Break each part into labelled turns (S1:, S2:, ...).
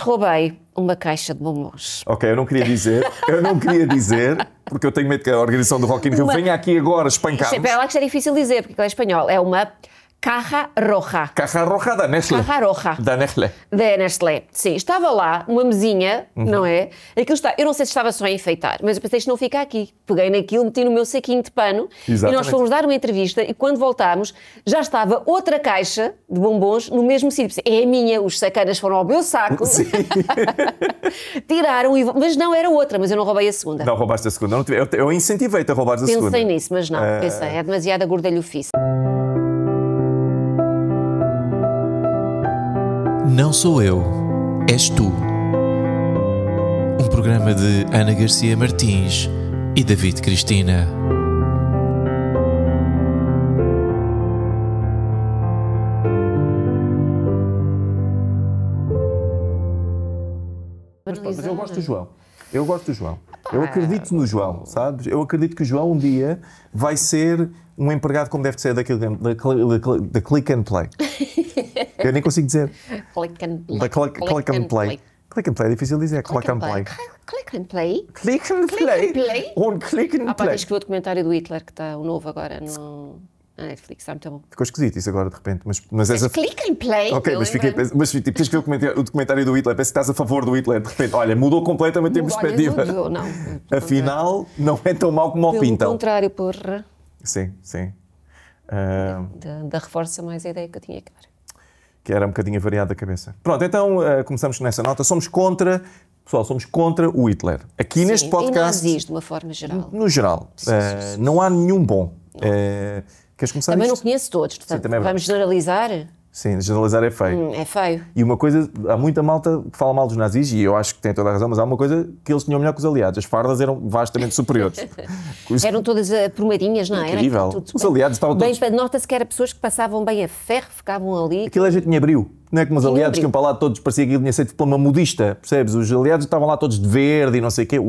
S1: Roubei uma caixa de bombons.
S2: Ok, eu não queria dizer, eu não queria dizer, porque eu tenho medo que a organização do Rock in Rio uma... venha aqui agora espancar. Espera
S1: lá que isto é difícil dizer, porque é espanhol. É uma Caja Roja.
S2: Caja Roja da Nestlé. Caja Roja. Da Nestlé.
S1: Da Nestlé, sim. Estava lá uma mesinha, uhum. não é? Aquilo está, eu não sei se estava só a enfeitar, mas eu pensei, isto não fica aqui. Peguei naquilo, meti no meu saquinho de pano Exatamente. e nós fomos dar uma entrevista e quando voltámos já estava outra caixa de bombons no mesmo sítio. É a minha, os sacanas foram ao meu saco. Sim. Tiraram, e, mas não era outra, mas eu não roubei a segunda. Não
S2: roubaste a segunda. Eu, eu incentivei-te a roubar a segunda. Pensei nisso, mas não. É... Pensei, é
S1: demasiada fiz.
S2: Não sou eu, és tu. Um programa de Ana Garcia Martins e David Cristina.
S1: Mas, eu gosto do
S2: João. Eu gosto do João. Eu acredito no João, sabes? Eu acredito que o João um dia vai ser um empregado como deve ser daquele, é- da, da, da click and play.
S1: Eu nem consigo dizer. click and play. Da click, click, click and, and play.
S2: play. Click and play é difícil dizer. Click, click and play. play.
S1: Click and play. Click and play. Click and play. Um click and ah, play. tens que o documentário do Hitler, que está o novo agora no... Na Netflix, está muito bom.
S2: Ficou esquisito isso agora de repente, mas, mas, essa...
S1: click and play. Ok, mas, fiquei,
S2: mas tipo, tens que ver o documentário do Hitler, parece que estás a favor do Hitler, de repente, olha, mudou completamente a perspectiva. Olha, mudou, não. Afinal, é. não é tão mau como o pintam. Pelo pinta.
S1: contrário, porra.
S2: Sim, sim. Uh...
S1: Da, reforça mais a ideia que eu tinha que dar.
S2: Que era um bocadinho variada da cabeça. Pronto, então uh, começamos nessa nota. Somos contra Pessoal, somos contra o Hitler. Aqui sim, neste podcast. E nazis,
S1: de uma forma geral.
S2: No, geral. Eh, sim, sim, não há nenhum bom. Uh, queres começar Também isto? não
S1: conheço todos, portanto, é vamos generalizar.
S2: Sim, generalizar é feio. Hum, é feio. E uma coisa, há muita malta que fala mal dos nazis, e eu acho que tem toda a razão, mas há uma coisa que eles tinham melhor que os aliados. As fardas eram vastamente superiores.
S1: Eram todas aprumadinhas, eh, não é? Incrível. Era tudo... Os aliados estavam todos... Nota-se que eram pessoas que passavam bem a ferro, ficavam ali... Aquilo é que
S2: tinha abriu. Não é como os aliados que iam para lá todos, parecia que ele tinha de tipo uma modista, percebes? Os aliados estavam lá todos de verde e não sei o quê. O,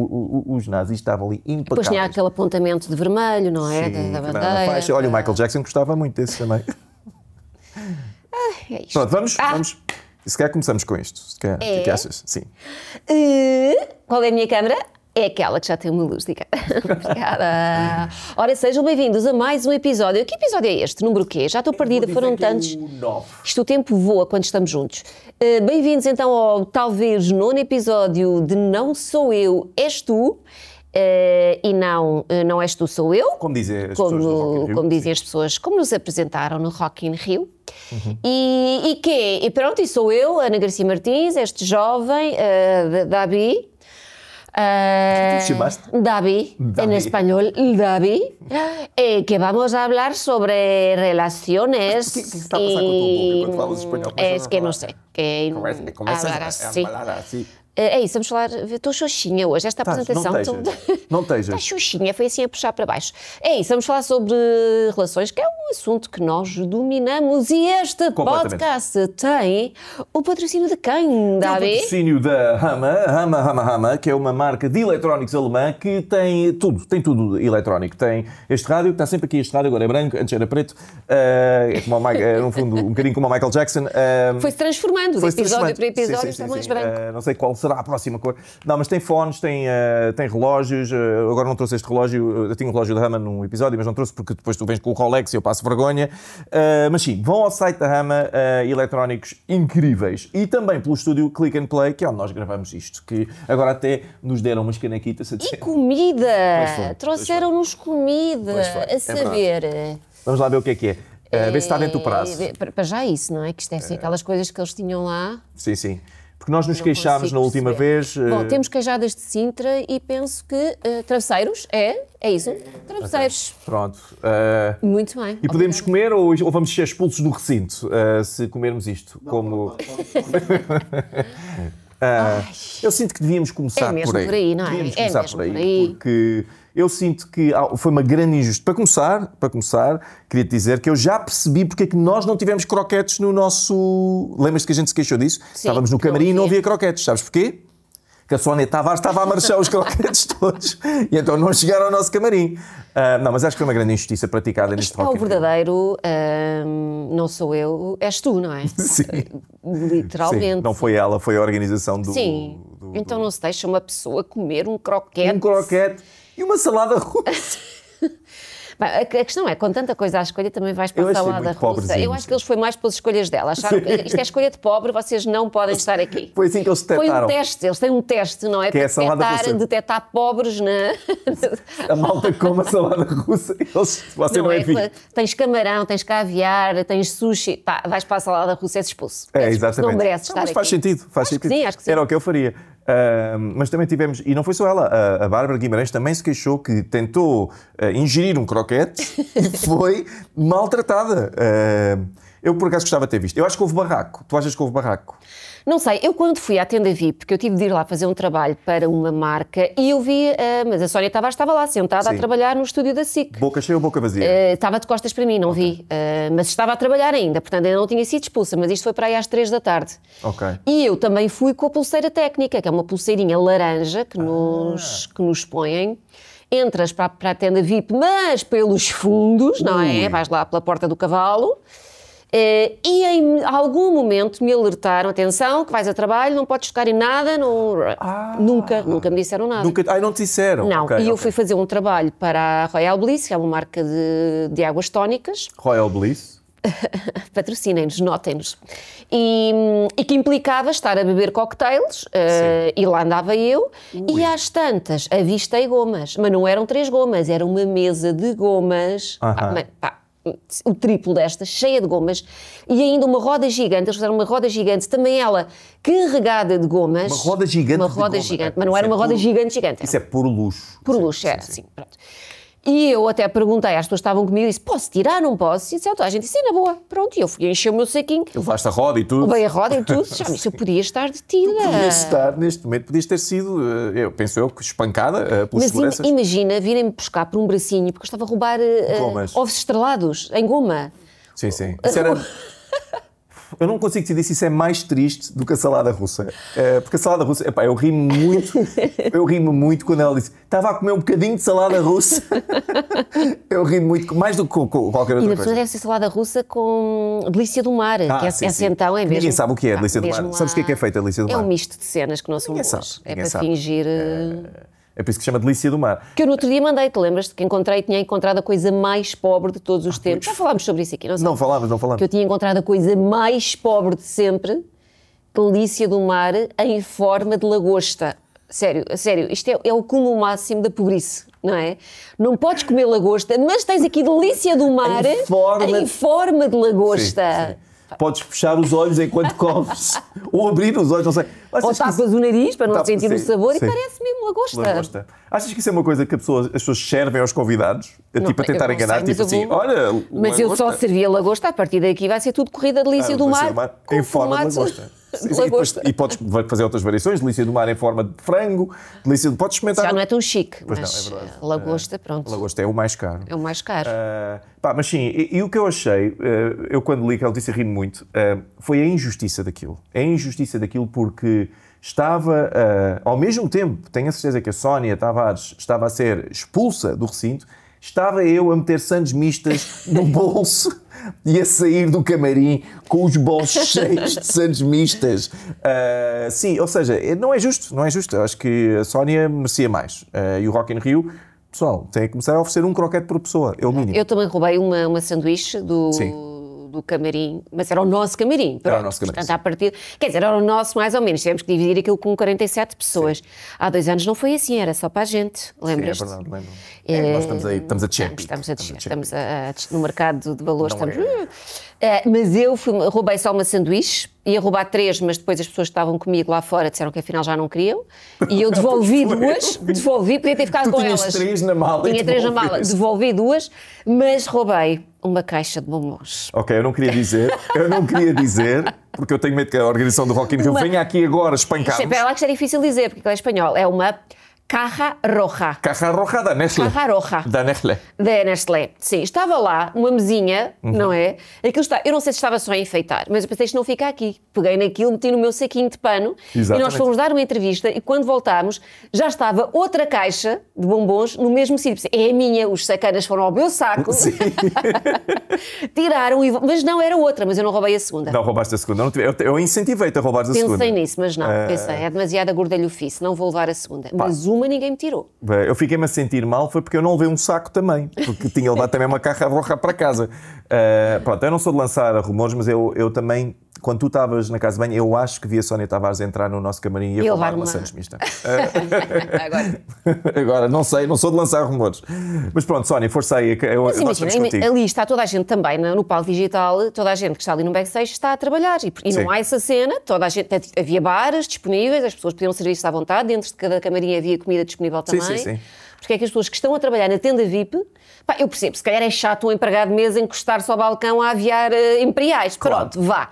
S2: o, os nazis estavam ali impecáveis. Depois tinha
S1: aquele apontamento de vermelho, não é? Sim, da, da bandeira.
S2: Olha, o Michael Jackson gostava muito desse também.
S1: Ah, é isto. Pronto, vamos, ah.
S2: vamos. Se quer começamos com isto. Se quer é. O que é é. achas? Sim.
S1: Uh, qual é a minha câmara? É aquela que já tem uma luz, diga. Obrigada. Ora, sejam bem-vindos a mais um episódio. Que episódio é este? Número quê? Já estou é perdida, foram tantos. Nove. Isto o tempo voa quando estamos juntos. Uh, bem-vindos então ao talvez nono episódio de Não Sou Eu, És Tu. Uh, e não, não és tu, sou eu. Como dizem as, como, pessoas, como dizem as pessoas, como nos apresentaram no Rock in Rio. Uhum. E, e quê? E pronto, e sou eu, Ana Garcia Martins, este jovem uh, da ABI. Uh, eh, David, en español, David, eh, que vamos a hablar sobre relaciones. ¿Qué, qué está pasando y, con tu boca? Cuando hablas español, es que no sé. Que conversa, conversa, hablar así. A, a, a, así. É, é isso, vamos falar. Estou xoxinha hoje, esta Tás, apresentação. Não tejas. Tô... Está xoxinha, foi assim a puxar para baixo. É isso, vamos falar sobre relações, que é um assunto que nós dominamos e este podcast tem o patrocínio de quem, é Davi? Tem o patrocínio
S2: da Hama, Hama, Hama, Hama, que é uma marca de eletrónicos alemã que tem tudo, tem tudo eletrónico. Tem este rádio, que está sempre aqui, este rádio agora é branco, antes era preto, eh, é como Michael, eh, no fundo um bocadinho como o Michael Jackson. Eh, foi-se
S1: transformando, de episódio para episódio sim, sim, está sim, mais branco.
S2: não sei qual será a próxima cor? Não, mas tem fones, tem, uh, tem relógios. Uh, agora não trouxe este relógio, eh, eu tinha um relógio da Rama num episódio, mas não trouxe porque depois tu vens com o Rolex e eu passo vergonha. Uh, mas sim, vão ao site da Rama, eletrónicos incríveis. E também pelo estúdio Click and Play, que é onde nós gravamos isto, que agora até nos deram umas canequitas. A dizer. E
S1: comida! Trouxeram-nos comida, é a saber. É
S2: Vamos lá ver o que é que é. Uh, vê se está dentro do prazo.
S1: Para já é isso, não é? Que isto é aquelas coisas que eles tinham lá.
S2: Sim, sim. Porque nós nos queixávamos queixámos na última perceber. vez. Bom, eh, temos
S1: queijadas de Sintra e penso que uh, travesseiros é, é isso? Travesseiros. Okay.
S2: Pronto. Uh, Muito bem. E Obrigada. podemos comer ou, ou, vamos ser expulsos do recinto uh, se comermos isto? Não, como. Não, eu sinto que devíamos começar é mesmo por aí. Por aí não é? Devíamos é começar mesmo por aí, por aí. porque eu sinto que foi uma grande injustiça. Para começar, para começar, queria dizer que eu já percebi porque é que nós não tivemos croquetes no nosso. Lembras-te que a gente se queixou disso? Sim, Estávamos no camarim e não havia croquetes. Sabes porquê? que a Sónia Tavares estava a marchar os croquetes todos e então não chegaram ao nosso camarim. Uh, não, mas acho que foi uma grande injustiça praticada neste rock.
S1: O verdadeiro não sou eu, és tu, não é? Sim. Literalmente. Sim. Não
S2: foi ela, foi a organização do. Sim.
S1: Do, do, então não se deixa uma pessoa comer um croquete. Um croquete e uma salada russa. a questão é, com tanta coisa à escolha, também vais para a salada russa. Eu acho que eles foi mais pelas escolhas dela. Acharam que isto é escolha de pobre, vocês não podem estar aqui.
S2: Foi assim que eles detectaram. Foi um
S1: teste, eles têm um teste, não é? Que para é a detectar, russa. detectar pobres na.
S2: a malta come a salada russa, eles, você não, não é, é
S1: Tens camarão, tens caviar, tens sushi, pá, vais para a salada russa, és expulso. É, és expulso. exatamente. Não mereces não, aqui. faz
S2: sentido, faz acho sentido. Sim, acho que sim. Era o que eu faria. Uh, mas também tivemos, e não foi só ela, a, a Bárbara Guimarães também se queixou que tentou uh, ingerir um croquete e foi maltratada. Uh, eu por acaso gostava de ter visto. Eu acho que houve barraco. Tu achas que houve barraco?
S1: Não sei, eu quando fui à tenda VIP, porque eu tive de ir lá fazer um trabalho para uma marca e eu vi, uh, mas a Sónia Tavares estava lá sentada Sim. a trabalhar no estúdio da SIC.
S2: Boca cheia ou boca vazia?
S1: Uh, estava de costas para mim, não okay. vi, uh, eh, mas estava a trabalhar ainda, portanto ainda não tinha sido expulsa, mas isto foi para aí às três da tarde. Ok. E eu também fui com a pulseira técnica, que é uma pulseirinha laranja que, ah. nos, que nos põem entras para, a tenda VIP, mas pelos fundos, não é? Vais lá pela porta do cavalo eh, e em algum momento me alertaram: atenção, que vais a trabalho, não podes tocar em nada. Não... Ah, nunca, nunca me disseram nada. Nunca,
S2: ai, não te disseram? Não, okay, e eu okay. fui
S1: fazer um trabalho para a Royal Bliss, que é uma marca de, de águas tónicas.
S2: Royal Bliss?
S1: patrocinem-nos, notem-nos. E, hum, e, que implicava estar a beber cocktails, uh, e lá andava eu, Ui. e às tantas avistei gomas, mas não eram três gomas, era uma mesa de gomas. Uh -huh. ah, mas, pá, o triplo desta, cheia de gomas, e ainda uma roda gigante, eles fizeram uma roda gigante, também ela carregada de gomas. Uma roda
S2: gigante Uma roda
S1: gigante, mas não era é uma roda puro, gigante gigante. Era.
S2: Isso é por luxo.
S1: por luxo, era, sim, sim. sim pronto. E eu até perguntei, ah, as pessoas estavam comigo, disse, posso tirar, não posso? E disse, então a gente disse, na boa, pronto. E eu fui encher o meu saquinho.
S2: Levaste a roda e tudo. Levei a roda e tudo. Já disse,
S1: ah, eu podia estar detida. Tu podias estar,
S2: neste momento, podias ter sido, eh, eu penso eu, espancada uh, eh, pelos Mas seguranças.
S1: imagina virem-me buscar por um bracinho, porque eu estava a roubar uh, ovos estrelados, em goma.
S2: Sim, sim. Isso era... Eu não consigo te dizer se isso é mais triste do que a salada russa. É, porque a salada russa, epá, eu ri-me muito, eu rimo muito quando ela disse estava a comer um bocadinho de salada russa. eu ri-me muito, mais do que com, com qualquer outra e coisa. E na pessoa
S1: deve ser salada russa com delícia do mar, ah, que é, sim, essa é sim. então é mesmo. Ninguém sabe o que é ah, delícia do mar. Sabes o que é,
S2: que é feita a delícia do mar? É um
S1: misto de cenas que não são boas. é para sabe. fingir... É, eh, é,
S2: é por isso que se chama delícia do mar.
S1: Que eu no outro dia mandei-te, lembras-te que encontrei, tinha encontrado a coisa mais pobre de todos os ah, tempos. Já falámos sobre isso aqui, não sei. Não
S2: falámos, não falámos. Que eu
S1: tinha encontrado a coisa mais pobre de sempre, delícia do mar, em forma de lagosta. Sério, sério, isto é, é o cúmulo máximo da pobreza não é? Não podes comer lagosta, mas tens aqui delícia do mar em forma, em forma de lagosta. Sim, sim.
S2: Podes fechar os olhos enquanto comes, ou abrir os olhos, não sei. Achas ou tapas
S1: o nariz para não tapas, sentir sim, o sabor sim. e parece mesmo lagosta. lagosta.
S2: Achas que isso é uma coisa que pessoa, as pessoas servem aos convidados? Não, tipo, a tentar enganar, sei, tipo assim, vou... olha. Mas lagosta. eu só
S1: servia lagosta, a partir daqui vai ser tudo corrida delícia ah, do mar. É mar
S2: em forma de lagosta. E, depois, e podes fazer outras variações, delícia do mar em forma de frango, delícia de... Podes experimentar... Já não é tão chique, pois mas não, é
S1: verdade. Eh, lagosta, é. pronto.
S2: Lagosta é o mais caro. É o mais caro. Uh, pá, mas sim, e, e, o que eu achei, uh, eu quando li aquela notícia rindo muito, uh, foi a injustiça daquilo. A injustiça daquilo porque estava, ao mesmo tempo, tenho a certeza que a Sónia Tavares estava a ser expulsa do recinto, Estava eu a meter sandes mistas no bolso e a sair do camarim com os bolsos cheios de sandes mistas. Uh, sim, ou seja, eh, não é justo, não é justo. Eu acho que a Sónia merecia mais. Uh, e o Rock in Rio pessoal, tem que começar a oferecer um croquete por pessoa, é o mínimo.
S1: Eu também roubei uma, uma sanduíche do, Sim do camarim, mas era o nosso camarim. Pronto. Era o nosso camarim. Portanto, à partida, quer dizer, era o nosso mais ou menos, tivemos que dividir aquilo com 47 pessoas. Sim. Há dois anos não foi assim, era só para a gente, lembras? Sim, é verdade, lembro. É, nós estamos, aí, estamos a descer. Estamos, a descer, estamos, a, a, a no mercado de valores. Estamos, é. uh, mas eu fui, roubei só uma sanduíche, ia roubar três, mas depois as pessoas que estavam comigo lá fora disseram que afinal já não queriam. E eu devolvi duas, devolvi, podia ter ficado tu com elas. Tinha três na mala. Tinha três na mala, devolvi duas, mas roubei uma caixa de bombons.
S2: Ok, eu não queria dizer, eu não queria dizer, porque eu tenho medo que a organização do Rock in Rio uma... venha aqui agora espancar. -nos. É
S1: lá que é difícil dizer, porque é espanhol. É uma Caja Roja.
S2: Caja Roja da Nestlé. Caja Roja. Da Nestlé.
S1: Da Nestlé, sim. Estava lá, uma mesinha, uhum. não é? Aquilo está, eu não sei se estava só a enfeitar, mas eu pensei, isto não fica aqui. Peguei naquilo, meti no meu sequinho de pano Exatamente. e nós fomos dar uma entrevista e quando voltámos já estava outra caixa de bombons no mesmo sítio. É a minha, os sacanas foram ao meu saco. Sim. Tiraram e... Mas não, era outra, mas eu não roubei a segunda. Não
S2: roubaste a segunda. Eu, eu incentivei-te a roubar a segunda. Pensei nisso, mas não. Uh... Pensei, é
S1: demasiada gordalhofice, não vou levar a segunda. Pá. Mas uma nenhuma ninguém me tirou.
S2: eu fiquei-me a sentir mal, foi porque eu não levei um saco também, porque tinha levado também uma carra roja para casa. Uh, pronto, eu não sou de lançar rumores, mas eu, eu também, quando tu estavas na casa de banho, eu acho que vi a Sónia Tavares entrar no nosso camarim e a levar uma Santos Mista.
S1: Uh,
S2: agora. agora, não sei, não sou de lançar rumores. Mas pronto, Sónia, força aí. Eu, mas imagina, ali
S1: está toda a gente também no, no palco digital, toda a gente que está ali no backstage está a trabalhar e, e não há essa cena, toda a gente, havia bares disponíveis, as pessoas podiam servir-se à vontade, dentro de cada camarim havia comida disponível também. Sim, sim, sim. Porque é que as pessoas que estão a trabalhar na tenda VIP, pá, eu percebo, se calhar é chato um empregado de mesa encostar-se ao balcão a aviar uh, imperiais. Claro. Pronto, vá.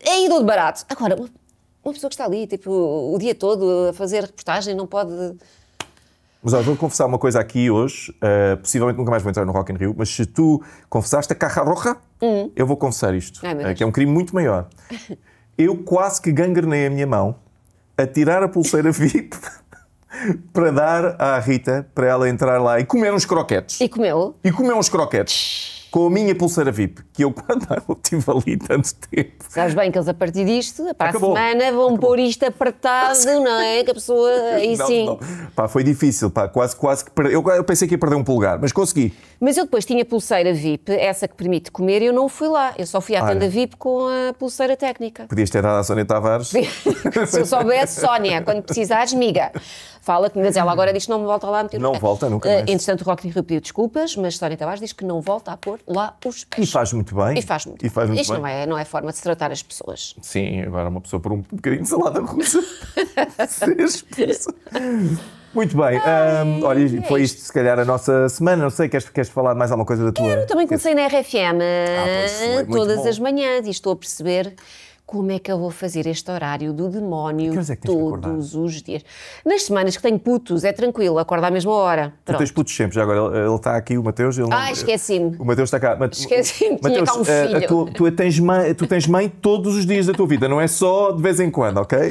S1: É ido de barato. Agora, uma pessoa que está ali, tipo, o dia todo a fazer reportagem, não pode...
S2: Mas olha, vou confessar uma coisa aqui hoje, uh, possivelmente nunca mais vou entrar no Rock in Rio, mas se tu confessaste a Carra Roja, uhum. eu vou confessar isto, Ai, uh, que é um crime muito maior. eu quase que gangrenei a minha mão a tirar a pulseira VIP para dar à Rita para ela entrar lá e comer uns croquetes. E comeu? E comeu uns croquetes. Com a minha pulseira VIP, que eu quando estive ali tanto tempo.
S1: Sabes bem que eles a partir disto, para Acabou. a semana, vão Acabou. pôr isto apertado, não é? Que a pessoa. Aí não, sim. Não.
S2: Pá, foi difícil, pá, quase, quase que. Per... Eu, eu pensei que ia perder um pulgar, mas consegui.
S1: Mas eu depois tinha pulseira VIP, essa que permite comer, e eu não fui lá. Eu só fui à ah, tenda VIP com a pulseira técnica.
S2: Podias ter dado à Sónia Tavares.
S1: Se eu soubesse, Sónia, quando precisares, miga fala que, quer ela uhum. agora diz que não me volta lá a meter Não o... volta nunca eh, mais. Uh, entretanto, o Rock Rio pediu desculpas, mas Sónia Tavares diz que não volta a pôr lá os pés.
S2: E faz muito bem. E faz muito, e faz muito Isto bem. Isto não
S1: é, não é forma de se tratar as pessoas.
S2: Sim, agora uma pessoa por um bocadinho de salada russa. Muito bem. Ai, um, olha, é foi isto, se calhar, a nossa semana. Não sei, queres, queres falar mais alguma coisa da tua? Quero,
S1: também comecei na RFM eh, ah, pois, todas bom. as manhãs e estou a perceber como é que eu vou fazer este horário do demónio é todos os dias? Nas semanas que tenho putos, é tranquilo, acordo à mesma hora. Pronto. Tu tens
S2: putos sempre, já agora ele, ele está aqui, o Mateus. Ele ah, esqueci-me. O Mateus está cá. esqueci-me, tinha cá um eh, filho. A, a tu, tu, é tens mãe, tu tens mãe todos os dias da tua vida, não é só de vez em quando, ok?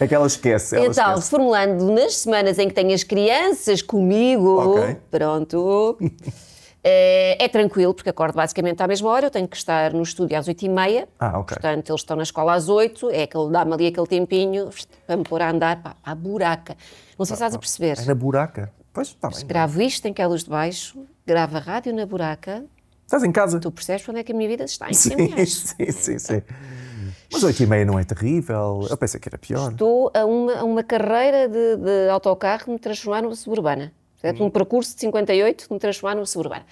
S2: É que ela esquece. Ela então, esquece.
S1: formulando nas semanas em que tenho as crianças comigo, okay. pronto. Eh, é tranquilo, porque acordo basicamente à mesma hora, eu tenho que estar no estúdio às 8h30. Ah, ok. Portanto, eles estão na escola às 8 é ele dá-me ali aquele tempinho para me pôr a andar, pá, buraca. Não sei se estás a ah, ah. perceber. É na buraca? Pois, está bem. É? Gravo isto, tem que a luz de baixo, gravo a rádio na buraca. Estás em casa? Tu percebes onde é que a minha vida está em sim,
S2: sim, sim, sim. Mas 8 e meia não é terrível. Eu pensei que era pior.
S1: Estou a uma, a uma carreira de, de autocarro me transformar numa suburbana. Portanto, um uhum. percurso de 58 que me transformar numa suburbana.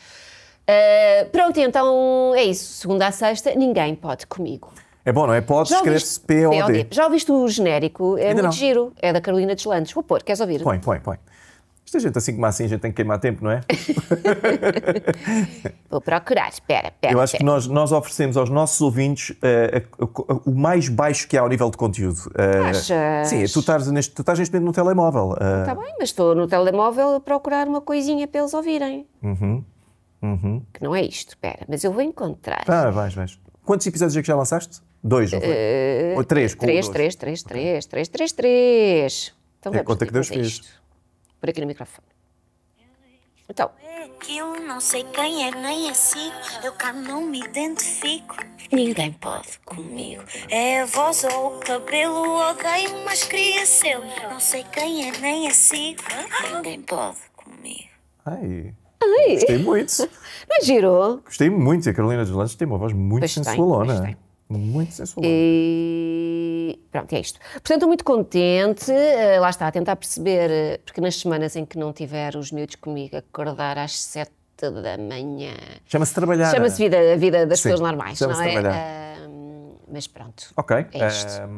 S1: Uh, pronto, então é isso. Segunda a sexta, ninguém pode comigo.
S2: É bom, não é? Podes, escrever se POD. Já
S1: ouviste o genérico? É Ainda muito não. giro. É da Carolina Deslandes. Vou pôr, queres ouvir? Põe,
S2: põe, põe. Isto a gente, assim como assim, a gente tem que queimar tempo, não é?
S1: Vou procurar, espera, espera. Eu acho espera. que nós,
S2: nós oferecemos aos nossos ouvintes uh, uh, uh, o mais baixo que há ao nível de conteúdo. Eh, Achas? Sim, tu estás neste, tu estás neste momento no telemóvel. Está eh.
S1: bem, mas estou no telemóvel a procurar uma coisinha para eles ouvirem. Uhum. Uhum. Que não é isto, espera, mas eu vou encontrar. Ah,
S2: vais, vais. Quantos episódios é que já lançaste? Dois, não foi?
S1: Eh, Ou três? Três, três, três, três, três, três, três, três. Então, é a conta que Deus fez. Isto por aqui no microfone. Então. É, eu não sei quem é, nem assim, eu cá não me identifico. Ninguém pode comigo. É a voz ou o cabelo, odeio, mas queria Não sei quem é, nem assim, ninguém pode comigo. Ai. Ai. Gostei muito. Não girou.
S2: Gostei muito. E a Carolina dos Lanches tem uma voz muito pois sensualona. Tem, tem.
S1: Muito sensualona. E... E pronto, é isto. Portanto, estou muito contente, uh, lá está, a tentar perceber, uh, porque nas semanas em que não tiver os miúdos comigo, acordar às sete da manhã.
S2: Chama-se trabalhar. Chama-se vida,
S1: a vida das Sim, pessoas normais, não é? Trabalhar. mas pronto. Ok. É isto. mas é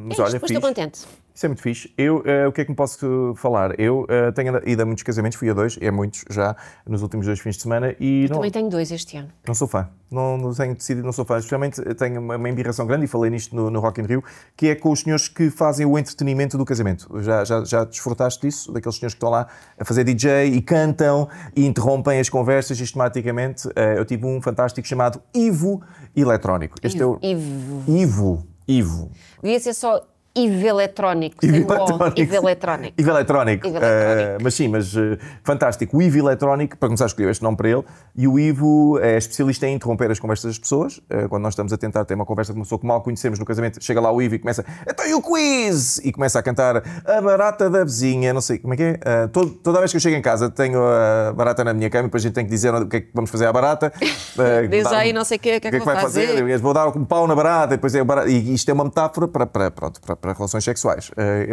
S1: isto. olha, mas estou contente.
S2: Isso é muito fixe. Eu, uh, o que é que me posso falar? Eu uh, tenho ido a muitos casamentos, fui a dois, e a é muitos já nos últimos dois fins de semana. E eu não, também
S1: tenho dois este ano.
S2: Não sou fã. Não, não tenho decidido, não sou fã. Especialmente eh, tenho uma, uma embirração grande, e falei nisto no, no Rock in Rio, que é com os senhores que fazem o entretenimento do casamento. Já, já, já desfrutaste disso? Daqueles senhores que estão lá a fazer DJ e cantam e interrompem as conversas sistematicamente. Uh, eu tive um fantástico chamado Ivo Eletrónico. Este Ivo. é o... Ivo. Ivo. Ivo.
S1: Devia ser só eletrónico, Iveletrónico. eletrónico, Iveletrónico. Uh,
S2: mas sim, mas uh, fantástico. O Ivo Eletrónico, para começar, a escolher este nome para ele. E o Ivo é especialista em interromper as conversas das pessoas. Uh, quando nós estamos a tentar ter uma conversa com uma pessoa que mal conhecemos no casamento, chega lá o Ivo e começa. Então e o quiz? E começa a cantar a barata da vizinha, não sei como é que é. Eh, Todo, toda vez que eu chego em casa, tenho a barata na minha cama e depois a gente tem que dizer o que é que vamos fazer à barata. Diz aí,
S1: não sei o que, é que, que é que, vai fazer.
S2: fazer. Vou dar um pau na barata, e depois é barata. E isto é uma metáfora para, para, pronto, para, para para relações sexuais. Eh,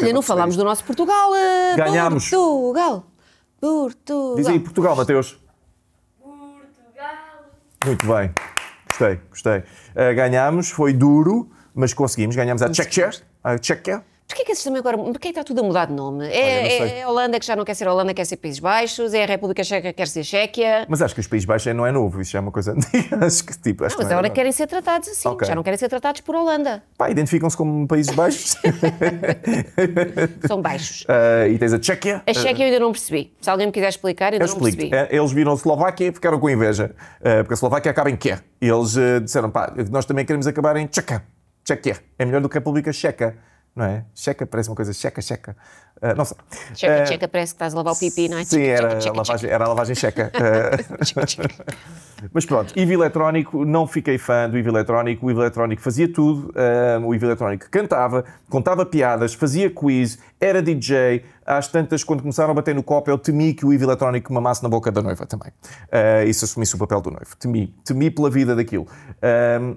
S2: Olha, não falámos
S1: do nosso Portugal. Eh, ganhámos. Portugal. Portugal. Diz aí
S2: Portugal, Mateus. Portugal. Muito bem. Gostei, gostei. Eh, ganhámos, foi duro, mas conseguimos. Ganhámos a Tchekcher. A Tchekcher.
S1: Porquê que esse também agora. Porquê está tudo a mudar de nome? É, Olha, é, a Holanda que já não quer ser Holanda, quer ser Países Baixos, é a República Checa que quer ser Chequia.
S2: Mas acho que os Países Baixos é, não é novo, isso é uma coisa antiga. acho que tipo. Acho não, mas é agora é querem
S1: ser tratados assim, okay. já não querem ser tratados por Holanda.
S2: Pá, identificam-se como Países Baixos.
S1: São baixos.
S2: Uh, e tens a Chequia. A Chequia
S1: eu ainda não percebi. Se alguém me quiser explicar, eu ainda eu não explico.
S2: percebi. Eh, eles viram a Eslováquia e ficaram com inveja, eh, porque a Eslováquia acaba em quer. E eles disseram, pá, nós também queremos acabar em Tcheca. Tchequia. É melhor do que a República Checa não é? Checa, parece uma coisa checa, checa. Uh, não sei. Checa, uh, checa,
S1: parece que estás a lavar o pipi, não é? Sim, checa, era, checa, checa, lavagem,
S2: era a lavagem checa. Ah, mas pronto, IV Eletrónico, não fiquei fã do IV Eletrónico. O IV Eletrónico fazia tudo. o IV Eletrónico cantava, contava piadas, fazia quiz, era DJ. Às tantas, quando começaram a bater no copo, eu temi que o IV Eletrónico mamasse na boca da noiva também. isso assumisse o papel do noivo. Temi. Temi pela vida daquilo.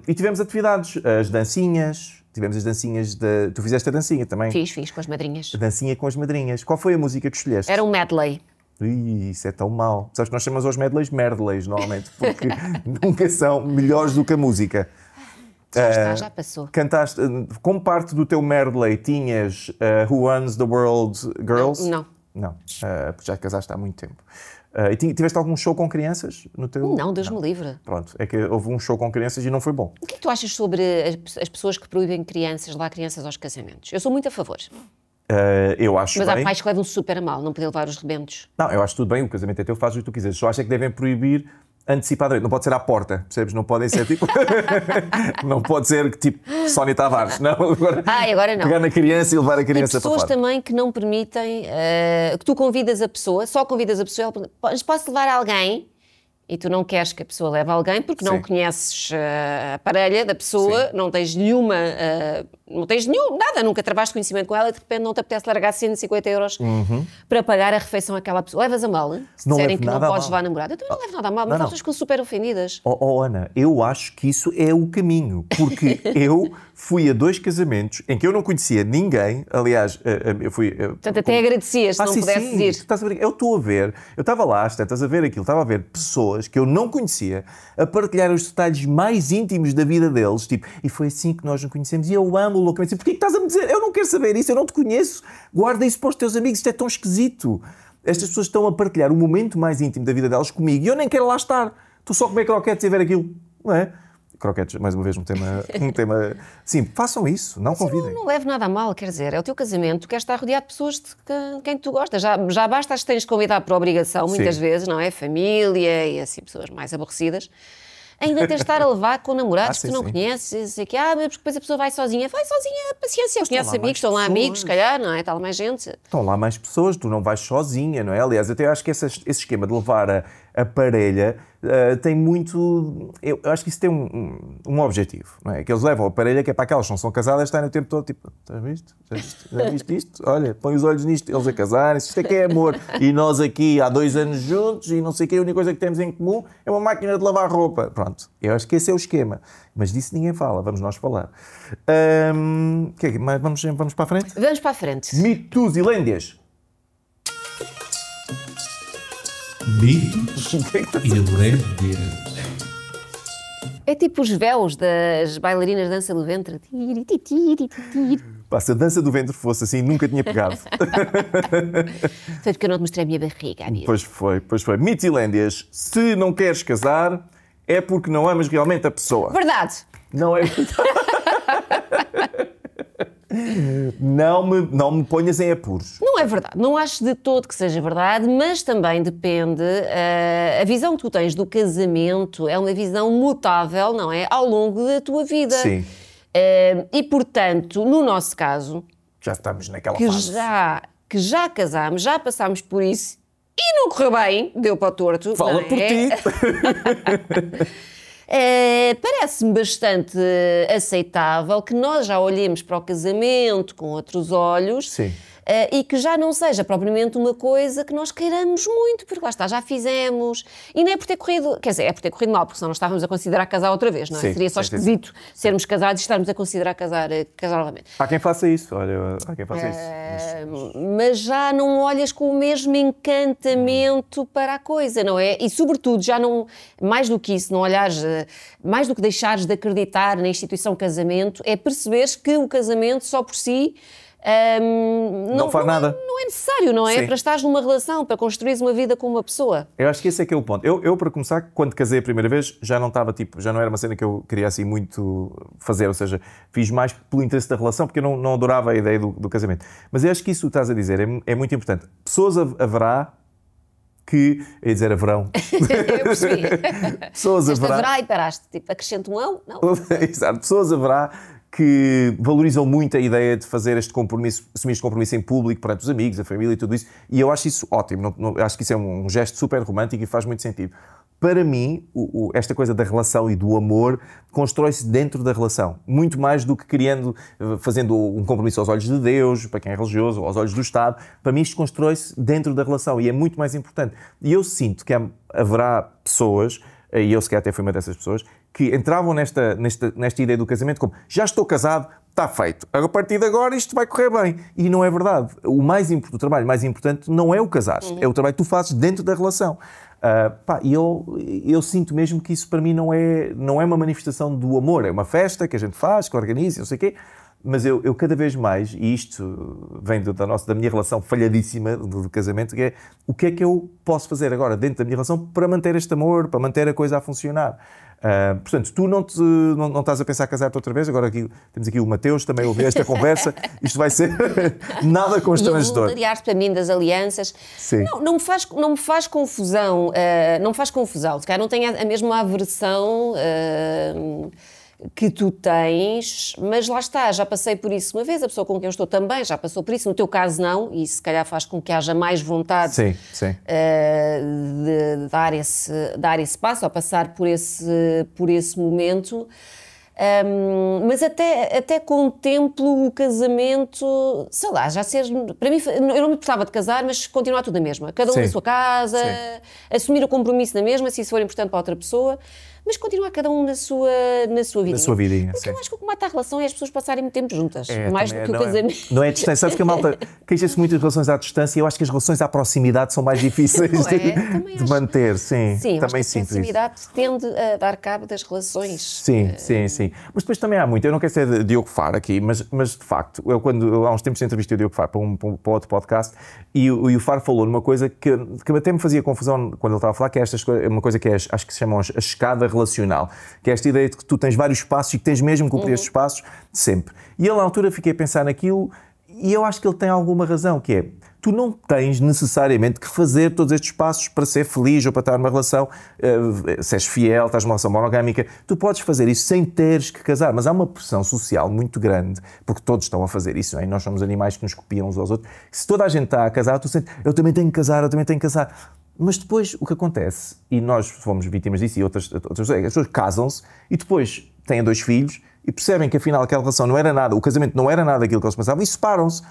S2: e tivemos atividades. As dancinhas, tivemos as dancinhas da. Tu fizeste a dancinha também? Fiz,
S1: fiz, com as madrinhas.
S2: A dancinha com as madrinhas. Qual foi a música que escolheste? Era um medley. Ih, isso é tão mau. Sabes que nós chamamos aos medleys merdleys, normalmente, porque nunca são melhores do que a música. Já está, uh, já passou. Cantaste, ah, como parte do teu medley, tinhas uh, Who Runs the World Girls? Não. Não, uh, já casaste há muito tempo. Uh, e tiveste algum show com crianças no teu. Não, Deus não. me livre. Pronto, é que houve um show com crianças e não foi bom
S1: que tu achas sobre as pessoas que proíbem crianças, lá crianças aos casamentos? Eu sou muito a favor.
S2: Uh, eu acho Mas bem. há pais que
S1: levam super mal, não poder levar os rebentos.
S2: Não, eu acho tudo bem, o casamento é teu, faz o que tu quiseres. Só acho é que devem proibir antecipadamente. Não pode ser à porta, percebes? Não podem ser tipo. não pode ser tipo Sónia Tavares. Não, agora, ah, agora não. Pegar na criança e levar a criança e pessoas para fora.
S1: também que não permitem uh, que tu convidas a pessoa, só convidas a pessoa, mas posso levar alguém e tu não queres que a pessoa leve alguém porque Sim. não conheces eh, a parelha da pessoa, Sim. não tens nenhuma, eh, não tens nenhum, nada, nunca travaste conhecimento com ela e de repente não te apetece largar 150 euros uhum. para pagar a refeição àquela pessoa. Levas a mal, se não disserem que não podes levar a namorada. Eu então também não levo nada a mal, mas as pessoas ficam super ofendidas.
S2: Oh, oh, Ana, eu acho que isso é o caminho, porque eu fui a dois casamentos em que eu não conhecia ninguém. Aliás, eh, eh, eu fui. Eh, Portanto,
S1: até como... agradecias se ah, não sim, pudesses sim, ir.
S2: Estás a ver? Eu estou a ver, eu estava lá, estás a ver aquilo, estava a ver pessoas que eu não conhecia a partilhar os detalhes mais íntimos da vida deles, tipo, e foi assim que nós nos conhecemos, e eu amo loucamente. Porquê que estás a me dizer? Eu não quero saber isso, eu não te conheço. Guarda isso para os teus amigos, isto é tão esquisito. Estas pessoas estão a partilhar o momento mais íntimo da vida delas comigo e eu nem quero lá estar. Tu só comer croquetes é e ver aquilo, não é? croquetes, mais uma vez, um tema. Um tema sim, façam isso, não convidem. Não,
S1: não leve nada a mal, quer dizer, é o teu casamento, tu queres estar rodeado de pessoas de quem, quem tu gostas. Já, já basta as tens de convidar por obrigação, muitas sim. vezes, não é? Família e assim, pessoas mais aborrecidas. Ainda tens de estar a levar com namorados ah, sim, que tu não sim. conheces, sei que, ah, mas depois a pessoa vai sozinha. Vai sozinha, paciência, conheço amigos, estão lá amigos, se calhar, não é? Está lá mais gente.
S2: Estão lá mais pessoas, tu não vais sozinha, não é? Aliás, até acho que esse, esse esquema de levar a aparelha uh, tem muito. Eu, eu, acho que isso tem um, um, um objetivo, não é? Que eles levam a parelha que é para aquelas que não são casadas, estarem o tempo todo tipo: já viste? Já viste, já viste isto? Olha, põe os olhos nisto, eles a casarem, isto é que é amor. E nós aqui há dois anos juntos e não sei o que, a única coisa que temos em comum é uma máquina de lavar roupa. Pronto, eu acho que esse é o esquema. Mas disso ninguém fala, vamos nós falar. Um, que é, mas vamos, vamos para a frente?
S1: Vamos para a frente.
S2: Mitos e Dedos e lembredos.
S1: É tipo os véus das bailarinas dança do ventre.
S2: Pá, se a dança do ventre fosse assim, nunca tinha pegado.
S1: foi porque eu não te mostrei a minha barriga, amigo.
S2: Pois foi, pois foi. Mitilândias, se não queres casar, é porque não amas realmente a pessoa. Verdade. Não é verdade. Não me, não me ponhas em apuros.
S1: Não é verdade. Não acho de todo que seja verdade, mas também depende. Uh, a visão que tu tens do casamento é uma visão mutável, não é? Ao longo da tua vida. Sim. Uh, e, portanto, no nosso caso.
S2: Já estamos naquela que fase.
S1: Já, que já casámos, já passámos por isso e não correu bem, deu para o torto. Fala é? por é? ti. Eh, parece-me bastante aceitável que nós já olhemos para o casamento com outros olhos. Sim. Eh, e que já não seja propriamente uma coisa que nós queiramos muito, porque lá está, já fizemos, e não é por ter corrido, quer dizer, é por ter corrido mal, porque senão nós estávamos a considerar casar outra vez, não é? Sim, Seria só sim, esquisito sim. sermos casados e estarmos a considerar casar, eh, casar novamente.
S2: Há quem faça isso, olha, há quem faça uh,
S1: isso. Mas já não olhas com o mesmo encantamento para a coisa, não é? E sobretudo, já não, mais do que isso, não olhares, eh, mais do que deixares de acreditar na instituição casamento, é perceberes que o casamento só por si um, não, não, faz não é- nada. É, não é necessário, não é? Sim. Para estares numa relação, para construir uma vida com uma pessoa.
S2: Eu acho que esse é que é o ponto. Eu, eu para começar, quando casei a primeira vez, já não estava tipo, já não era uma cena que eu queria assim muito fazer, ou seja, fiz mais pelo interesse da relação, porque eu não, não adorava a ideia do, do casamento. Mas eu acho que isso que estás a dizer é, é muito importante. Pessoas haverá que. é ia dizer haverão. eu percebi. Pessoas haverá. Pessoas haverá
S1: e paraste. Tipo, acrescento um ão? Não.
S2: Exato. Pessoas haverá que valorizam muito a ideia de fazer este compromisso, assumir este compromisso em público perante os amigos, a família e tudo isso, e eu acho isso ótimo, não, não, acho que isso é um, um, gesto super romântico e faz muito sentido. Para mim, o, o, esta coisa da relação e do amor constrói-se dentro da relação, muito mais do que criando, fazendo um compromisso aos olhos de Deus, para quem é religioso, ou aos olhos do Estado. Para mim, isto constrói-se dentro da relação e é muito mais importante. E eu sinto que haverá pessoas e eu sequer até fui uma dessas pessoas, que entravam nesta, nesta, nesta ideia do casamento como já estou casado, está feito. A partir de agora isto vai correr bem. E não é verdade. O, mais, o trabalho mais importante não é o casar, uhum. é o trabalho que tu fazes dentro da relação. Uh, pá, eu, eu sinto mesmo que isso para mim não é, não é uma manifestação do amor, é uma festa que a gente faz, que organiza, não sei o quê. Mas eu, eu cada vez mais, e isto vem da, nossa, da minha relação falhadíssima do, do, casamento, que é o que é que eu posso fazer agora dentro da minha relação para manter este amor, para manter a coisa a funcionar. Uh, portanto, tu não, te, não, não, estás a pensar casar-te outra vez, agora aqui, temos aqui o Mateus também a ouvir esta conversa, isto vai ser nada constrangedor. Voluntariar-se
S1: para mim das alianças. Sim. Não, não, me faz, não me faz confusão, uh, não me faz confusão, se calhar não tenho a, a mesma aversão. Uh, que tu tens, mas lá está, já passei por isso uma vez, a pessoa com quem eu estou também já passou por isso, no teu caso não, e se calhar faz com que haja mais vontade sim, sim. Uh, eh, de, de dar, esse, dar esse passo, ou passar por esse, por esse momento. Um, mas até, até contemplo o casamento, sei lá, já ser. Para mim, eu não me importava de casar, mas continuar tudo a mesma. Cada um Sim. na sua casa, Sim. assumir o compromisso na mesma, se isso for importante para outra pessoa, mas continuar cada um na sua, na sua vida. Na sua vidinha. Porque sim. eu acho que o que mata a relação é as pessoas passarem muito tempo juntas, é, mais do que o casamento. É, não é, é distância. Sabes que a malta
S2: queixa-se muito das relações à distância, eu acho que as relações à proximidade são mais difíceis é? de, de manter, sim. Sim, também simples. a proximidade
S1: tende a dar cabo das relações.
S2: Sim, eh, sim, sim mas depois também há muito. Eu não quero ser de Diogo Far aqui, mas, mas de facto, eu quando eu, há uns tempos entrevistei o Diogo Far para, um, para outro podcast e, e, o Far falou numa coisa que, que até me fazia confusão quando ele estava a falar, que é estas, uma coisa que é, acho que se chamam a escada relacional, que é esta ideia de que tu tens vários passos e que tens mesmo que cumprir uhum. estes passos sempre. E eu, na altura, fiquei a pensar naquilo e eu acho que ele tem alguma razão, que é tu não tens necessariamente que fazer todos estes passos para ser feliz ou para estar numa relação, eh, eh, se és fiel, estás numa relação monogâmica, tu podes fazer isso sem teres que casar, mas há uma pressão social muito grande, porque todos estão a fazer isso, não é? nós somos animais que nos copiam uns aos outros. Se toda a gente está a casar, tu sentes, eu também tenho que casar, eu também tenho que casar. Mas depois o que acontece, e nós fomos vítimas disso e outras, outras é as pessoas casam-se e depois têm dois filhos e percebem que afinal aquela relação não era nada, o casamento não era nada aquilo que eles pensavam e separam-se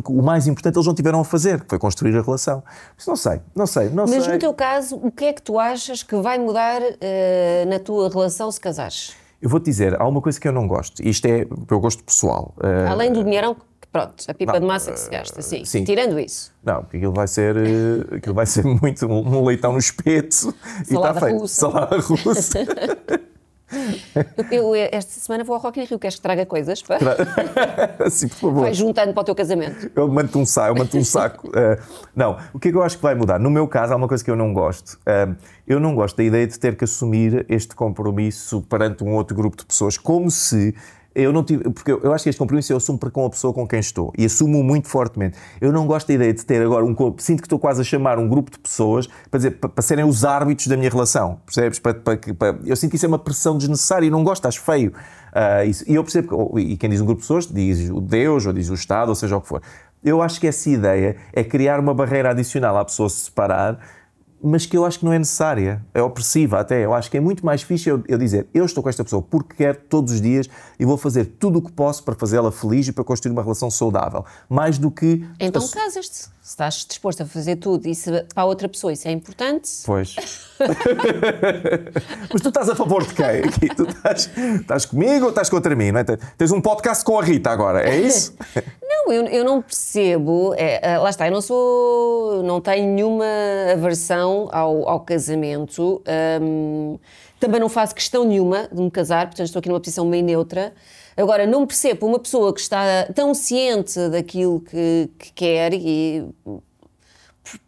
S2: porque o mais importante eles não tiveram a fazer, que foi construir a relação. Mas não sei, não sei, não Mas sei. Mas no teu
S1: caso, o que é que tu achas que vai mudar uh, na tua relação se casares?
S2: Eu vou-te dizer, há uma coisa que eu não gosto, isto é o meu gosto pessoal. Uh, Além
S1: do dinheirão pronto, a pipa não, de massa que se gasta, sim. sim. Tirando isso.
S2: Não, porque aquilo vai ser, eh, aquilo vai ser muito um leitão no espeto. Salada e está feito. russa. Salada russa.
S1: Eu, eu, esta semana vou ao Rock in Rio, queres que traga coisas?
S2: Para... Sim, por favor. Vai
S1: juntando para o teu casamento.
S2: Eu mando-te um saco. Mando um saco. Uh, não, o que é que eu acho que vai mudar? No meu caso, há uma coisa que eu não gosto. Uh, eu não gosto da ideia de ter que assumir este compromisso perante um outro grupo de pessoas, como se eu não tive, porque eu, acho que este compromisso eu assumo com a pessoa com quem estou e assumo muito fortemente. Eu não gosto da ideia de ter agora um sinto que estou quase a chamar um grupo de pessoas para dizer para, para serem os árbitros da minha relação, percebes? Para, para, para, eu sinto que isso é uma pressão desnecessária e não gosto, acho feio. Uh, isso, e eu percebo que, e quem diz um grupo de pessoas diz o Deus ou diz o Estado, ou seja o que for. Eu acho que essa ideia é criar uma barreira adicional à pessoa se separar mas que eu acho que não é necessária, é opressiva até. Eu acho que é muito mais fixe eu, eu dizer eu estou com esta pessoa porque quero todos os dias e vou fazer tudo o que posso para fazê-la feliz e para construir uma relação saudável. Mais do que. Então
S1: casas-te se estás disposto a fazer tudo e se para outra pessoa isso é importante.
S2: Pois. Mas tu estás a favor de quem? Aqui, tu estás, estás comigo ou estás contra mim? Não é? Tens um podcast com a Rita agora, é isso?
S1: não, eu, eu não percebo. É, é, lá está, eu não sou. não tenho nenhuma aversão ao, ao casamento. Hum, também não faço questão nenhuma de me casar, portanto estou aqui numa posição meio neutra. Agora, não percebo uma pessoa que está tão ciente daquilo que, que quer e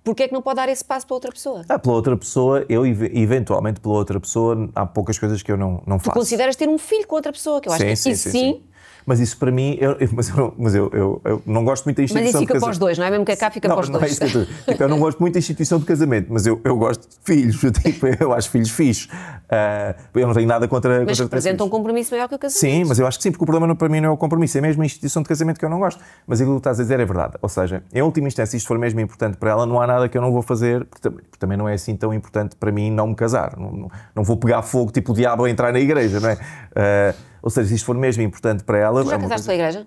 S1: Porquê é que não pode dar esse passo para outra pessoa? Ah,
S2: pela outra pessoa, eu eventualmente pela outra pessoa, há poucas coisas que eu não, não faço. Tu consideras
S1: ter um filho com outra pessoa, que eu acho sim, que sim, sim, sim,
S2: mas isso para mim, eu, mas, eu, não, mas eu, eu, eu, não gosto muito da instituição. Mas isso fica para os
S1: dois, não é? Mesmo que cá fica para os não é dois. É isso que tipo,
S2: eu, não gosto muito da instituição de casamento, mas eu, eu gosto de filhos, tipo, eu acho filhos fixos. Uh, eu não tenho nada contra. Mas contra representa um
S1: compromisso maior que o casamento. Sim,
S2: mas eu acho que sim, porque o problema não, para mim não é o compromisso, é mesmo a instituição de casamento que eu não gosto. Mas aquilo que estás a dizer é verdade. Ou seja, em última instância, se isto for mesmo importante para ela, não há nada que eu não vou fazer, porque também não é assim tão importante para mim não me casar. Não, não, não vou pegar fogo tipo o diabo a entrar na igreja, não é? Uh, ou seja, se isto for mesmo importante para ela. Tu é já é casaste coisa... pela igreja?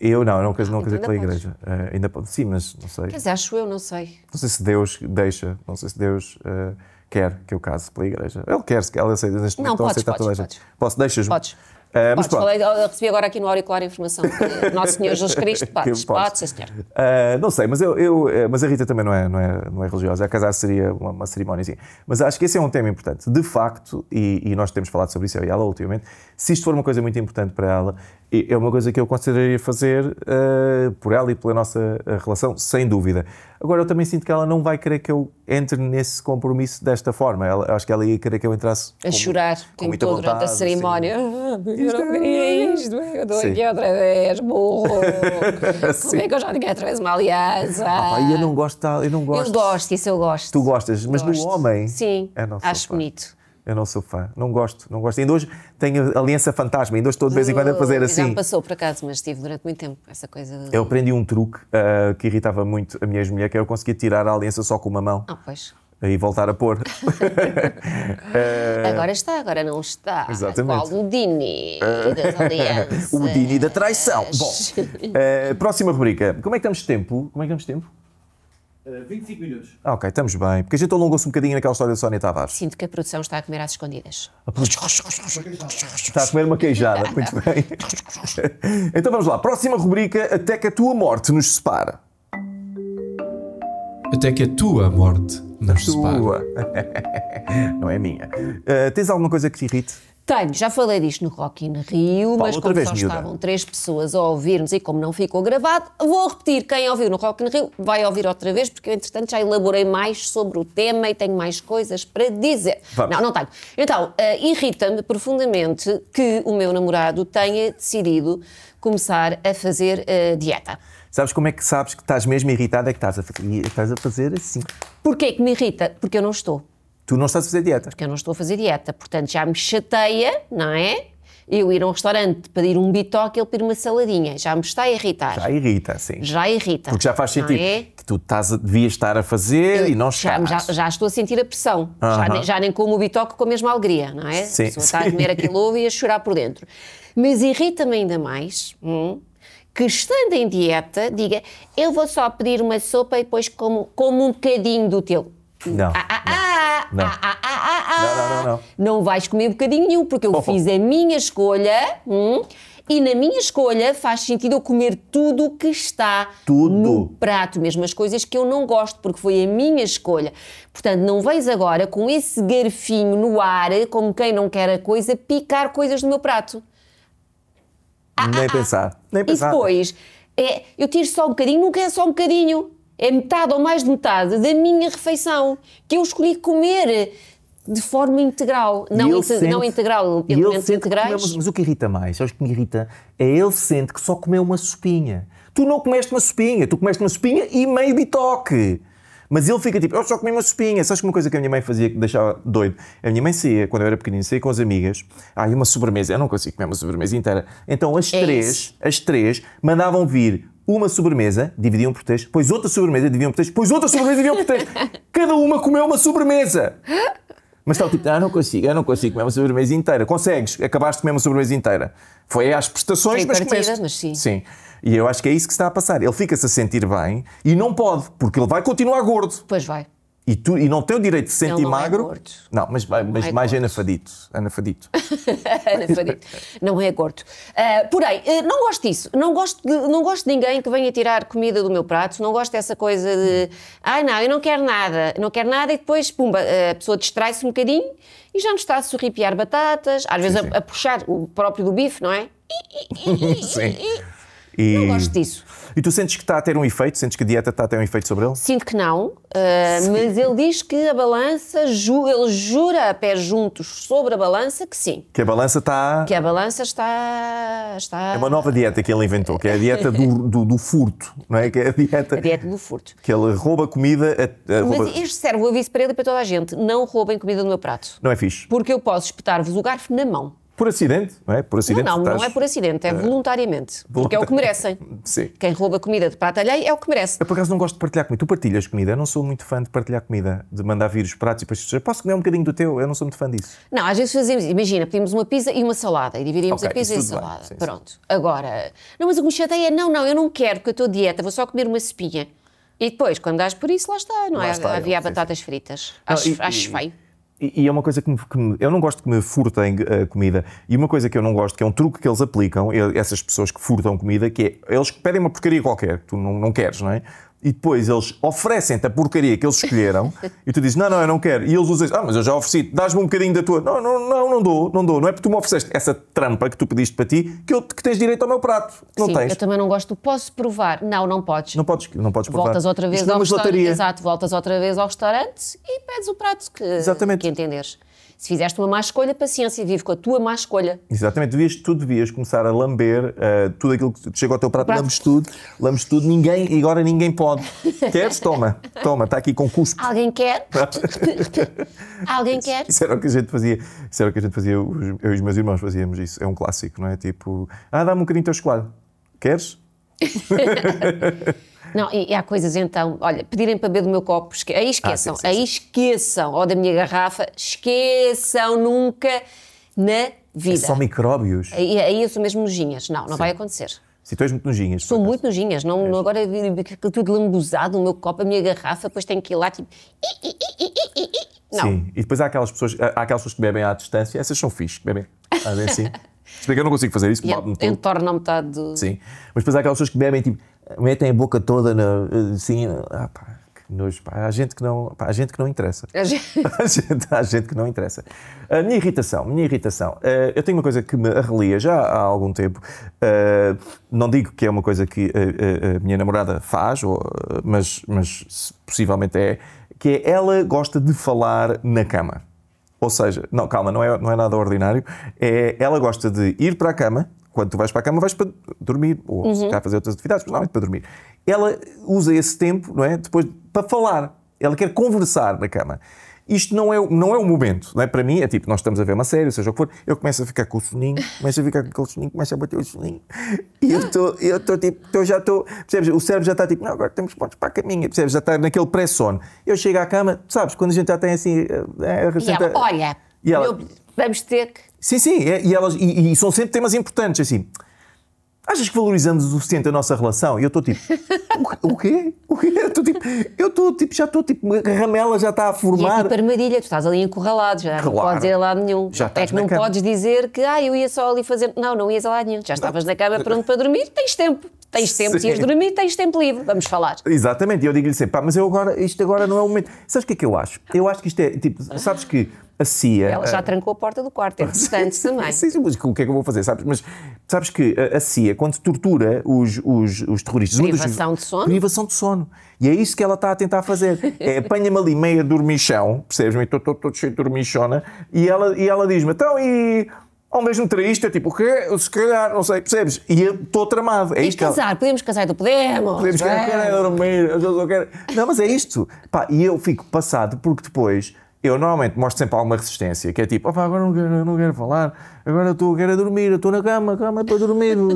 S2: Eu não, eu não, quero ah, dizer então pela igreja. Uh, ainda pode. Sim, mas não sei. Quer dizer,
S1: acho eu, não sei.
S2: Não sei se Deus deixa, não sei se Deus uh, quer que eu case pela igreja. Ele quer, se ela aceita neste momento, não, podes, aceita podes, toda a gente. Posso, deixas-me? Podes. Uh, é, Podes, falei,
S1: eu recebi agora aqui no auricular a informação. Nosso Senhor Jesus Cristo, pode. senhor.
S2: Uh, não sei, mas, eu, eu, eh, mas a Rita também não é, não é, não é religiosa. A casar seria uma, uma cerimónia, Mas acho que esse é um tema importante. De facto, e, e nós temos falado sobre isso, eu e ela, ultimamente, se isto for uma coisa muito importante para ela, é uma coisa que eu consideraria fazer uh, por ela e pela nossa eh, relação, sem dúvida. Agora, eu também sinto que ela não vai querer que eu entre nesse compromisso desta forma. Ela, acho que ela ia querer que eu entrasse.
S1: A com, chorar com toda vontade, durante a cerimónia. Assim. Ah, eu não queria é isto, eu dou aqui outra vez, burro. Como é que eu já tinha outra vez uma aliança? Ah, pá, eu não gosto, eu não gosto. Eu gosto, isso eu gosto. Tu gostas, mas gosto. no homem. Sim, é acho bonito.
S2: Eu não sou fã, não gosto, não gosto. Ainda hoje tenho aliança fantasma, ainda hoje estou de vez em quando a fazer assim. Já passou
S1: por acaso, mas estive durante muito tempo essa coisa. De... Eu
S2: aprendi um truque uh, que irritava muito a minha ex-mulher, que era é eu conseguir tirar a aliança só com uma mão. Ah, pois. E voltar a pôr. Ah, agora
S1: está, agora não está. Exatamente. Qual o Dini ah, das alianças. o Dini
S2: da traição. Bom, uh, próxima rubrica. Como é que estamos de tempo? Como é que estamos de tempo?
S1: 25 eh, minutos.
S2: Ah, ok, estamos bem. Porque a gente alongou-se um bocadinho naquela história da Sónia Tavares.
S1: Sinto que a produção está a comer às escondidas.
S2: Está a comer uma queijada. Muito bem. Então vamos lá. Próxima rubrica: Até que a tua morte nos separa. Até que a tua morte nos separa. Tua. Não é minha. Uh, tens alguma coisa que te irrite?
S1: Tenho, já falei disto no Rock in Rio, mas como só miúda. estavam três pessoas a ouvir-nos e como não ficou gravado, vou repetir, quem ouviu no Rock in Rio vai ouvir outra vez, porque eu entretanto já elaborei mais sobre o tema e tenho mais coisas para dizer. Vamos. Não, não tenho. Então, uh, irrita-me profundamente que o meu namorado tenha decidido começar a fazer uh, dieta.
S2: Sabes como é que sabes que estás mesmo irritada? É que estás a, estás a fazer assim.
S1: Porquê que me irrita? Porque eu não estou. Tu não estás a fazer dieta. Porque eu não estou a fazer dieta. Portanto, já me chateia, não é? Eu ir a um restaurante pedir um bitoque, ele pedir uma saladinha. Já me está a irritar. Já
S2: irrita, sim.
S1: Já irrita. Porque já faz sentido é?
S2: que tu estás, devias estar a fazer eu, e não estás. Já, já,
S1: já, estou a sentir a pressão. Uh -huh. já, nem, já, nem como o bitoque com a mesma alegria, não é? Sim, a pessoa está a comer aquilo ovo e a chorar por dentro. Mas irrita-me ainda mais hum, que, estando em dieta, diga eu vou só pedir uma sopa e depois como, como um bocadinho do teu. Não. Não, não, não. Não vais comer bocadinho nenhum, porque eu oh. fiz a minha escolha. Hum, e na minha escolha faz sentido eu comer tudo o que está tudo. no prato, mesmo as coisas que eu não gosto, porque foi a minha escolha. Portanto, não vais agora com esse garfinho no ar, como quem não quer a coisa, picar coisas no meu prato.
S2: Ah, nem ah, ah. pensar. Ah, nem pensar. E depois,
S1: é, eu tiro só um bocadinho, não é só um bocadinho. É metade ou mais de metade da minha refeição que eu escolhi comer de forma integral, não, inte sente, não integral, elementos
S2: integrais. mas o que irrita mais, acho que me irrita, é ele sente que só comeu uma sopinha. Tu não comeste uma sopinha, tu comeste uma sopinha e meio bitoque. Mas ele fica tipo, eu só comi uma sopinha. Sabes que uma coisa que a minha mãe fazia que me deixava doido? A minha mãe saía, quando eu era pequenino, saía com as amigas. Ah, e uma sobremesa. Eu não consigo comer uma sobremesa inteira. Então as é três, isso. as três, mandavam vir uma sobremesa, dividiam por três, depois outra sobremesa, dividiam por três, depois outra sobremesa, dividiam por três. Cada uma comeu uma sobremesa. Mas está o tipo, ah, não consigo, eu não consigo comer uma sobremesa inteira. Consegues, acabaste de comer uma sobremesa inteira. Foi às prestações, Sim, mas partidas, mas sim. Sim. E eu acho que é isso que está a passar. Ele fica-se a sentir bem e não pode, porque ele vai continuar gordo. Pois vai e, tu, e não tem o direito de se sentir não é magro. É não, mas, mas é mais gordo. anafadito. Anafadito.
S1: anafadito. Não é gordo. Uh, porém, uh, não gosto disso. Não gosto, de, não gosto de ninguém que venha tirar comida do meu prato. Não gosto dessa coisa de. Ai, ah, não, eu não quero nada. Não quero nada e depois, pumba, a pessoa distrai-se um bocadinho e já nos está a sorripiar batatas, às vezes sim, sim. A, a, puxar o próprio do bife, não é?
S2: sim. E, não gosto disso. E tu sentes que está a ter um efeito? Sentes que a dieta está a ter um efeito sobre ele?
S1: Sinto que não, uh, mas ele diz que a balança, ju ele jura a pé juntos sobre a balança que sim.
S2: Que a balança está.
S1: Que a balança está. está... É uma nova
S2: dieta que ele inventou, que é a dieta do, do, do furto, não é? Que é a dieta. A dieta do furto. Que ele rouba comida. A, a rouba... Mas
S1: isto serve o aviso para ele e para toda a gente: não roubem comida no meu prato. Não é fixe. Porque eu posso espetar-vos o garfo na mão.
S2: Por acidente, não é? Por acidente. Não, não, estás... não é por acidente,
S1: é eh, voluntariamente. Porque é o que merecem. Sim. Quem rouba comida de prato alheio é o que merece. Eu por
S2: acaso não gosto de partilhar comida. Tu partilhas comida, eu não sou muito fã de partilhar comida, de mandar vir os pratos e depois dizer, posso comer um bocadinho do teu? Eu não sou muito fã disso.
S1: Não, às vezes fazemos, imagina, pedimos uma pizza e uma salada e dividimos okay, a pizza e a salada. Sim, Pronto. Sim. Agora, não, mas a me é, não, não, eu não quero, que a estou dieta, vou só comer uma espinha. E depois, quando dás por isso, lá está, não lá é? Está, Havia eu, batatas sim. fritas. Não, acho, e, acho e, feio.
S2: E, é uma coisa que, me, que me, eu não gosto que me furtem a eh, comida. E uma coisa que eu não gosto, que é um truque que eles aplicam, essas pessoas que furtam comida, que é eles pedem uma porcaria qualquer, tu não, não queres, não é? e depois eles oferecem-te a porcaria que eles escolheram e tu dizes, não, não, eu não quero. E eles usam, ah, mas eu já ofereci, dás-me um bocadinho da tua. Não, não, não, não dou, não dou. Não é porque tu me ofereceste essa trampa que tu pediste para ti
S1: que, eu, que tens direito ao meu prato. Não Sim, tens. eu também não gosto. Posso provar? Não, não podes. Não podes, não podes provar. Voltas outra vez Isto ao restaurante. Exato, voltas outra vez ao restaurante e pedes o prato que, Exatamente. que entenderes. Se fizeste uma má escolha, paciência, vive com a tua má escolha.
S2: Exatamente, devias, tu devias começar a lamber uh, tudo aquilo que chega ao teu prato, prato. lambes tudo, lambes tudo, ninguém, e agora ninguém pode. Queres? Toma, toma, está aqui com cuspo.
S1: Alguém quer? Alguém quer? Isso era o
S2: que a gente fazia, isso era o que a gente fazia, eu e os meus irmãos fazíamos isso, é um clássico, não é? Tipo, ah, dá-me um bocadinho de teu chocolate. Queres?
S1: Não, e, e há coisas então, olha, pedirem para beber do meu copo, esque aí ah, esqueçam, ah, sim, sim, aí esqueçam, ou da minha garrafa, esqueçam nunca na é vida. É
S2: micróbios.
S1: Aí, aí eu sou mesmo nojinhas, não, não vai acontecer.
S2: Se tu és muito nojinhas. Sou
S1: muito nojinhas, não, não agora tudo lambuzado, o meu copo, a minha garrafa, depois tenho que ir lá tipo. Não. Sim,
S2: e depois há aquelas pessoas, há aquelas pessoas que bebem à distância, essas são fixe, que bebem. Ah, bem, é assim. Se bem que eu não consigo fazer isso, yeah, me todo.
S1: Entorno a metade Sim,
S2: mas depois há aquelas pessoas que bebem tipo metem a boca toda na, assim, ah, pá, que nojo, pá, há gente que não, pá, há gente que não interessa. A gente... há, gente, há gente que não interessa. A minha irritação, minha irritação. Eh, eu tenho uma coisa que me arrelia já há algum tempo. Eh, não digo que é uma coisa que eh, a, minha namorada faz, mas, mas possivelmente é, que é ela gosta de falar na cama. Ou seja, não, calma, não é, não é nada ordinário. É, ela gosta de ir para a cama, quando tu vais para a cama, vais para dormir, ou uhum. se fazer outras atividades, mas é para dormir. Ela usa esse tempo, não é? Depois para falar. Ela quer conversar na cama. Isto não é, não é o momento, não é? Para mim é tipo, nós estamos a ver uma série, seja o que for, eu começo a ficar com o soninho, começo a ficar com aquele soninho, começo a bater o soninho, e eu estou, eu estou tipo, eu já estou, percebes? O cérebro já está tipo, não, agora temos pontos para a caminha, percebes? Já está naquele pré-sono. Eu chego à cama, sabes, quando a gente já tem assim, é, eh, recente... e ela, olha, e ela, meu, vamos ter que Sim, sim, é, e, elas, e, e, são sempre temas importantes, assim. Achas que valorizamos o suficiente a nossa relação? E eu estou tipo, o quê? O quê? Eu estou tipo, eu estou tipo, já estou tipo, a ramela já está a formar. E é tipo
S1: armadilha, tu estás ali encurralado, já claro. não podes ir a lado nenhum. Já é que não cama. podes dizer que, ah, eu ia só ali fazer. Não, não ias a lado nenhum. Já estavas na cama pronto para dormir, tens tempo. Tens tempo, Sim. ias dormir, tens tempo livre, vamos falar.
S2: Exatamente, e eu digo-lhe sempre, pá, mas eu agora, isto agora não é o momento. Sabes o que é que eu acho? Eu acho que isto é, tipo, sabes que a CIA... Ela já trancou
S1: a porta do quarto, é
S2: interessante também. Sim, mas o que é que eu vou fazer, sabes? Mas sabes que a CIA, quando tortura os, os, os terroristas... Privação
S1: dos... de sono? Privação de sono.
S2: E é isso que ela está a tentar fazer. É, apanha-me ali meia dormichão, percebes-me? Estou todo cheio de dormichona. E ela, e ela diz-me, então, e ao mesmo triste, é tipo, o quê? Se calhar, não sei, percebes? E eu estou tramado, é e isto. casar,
S1: podemos casar, do podemos. Podemos, é. quero
S2: dormir, eu quero... Não, mas é isto. Pá, e eu fico passado porque depois eu normalmente mostro sempre alguma resistência, que é tipo, opa, agora não quero, não quero falar, agora estou, quero é dormir, estou na cama, cama é para dormir, não,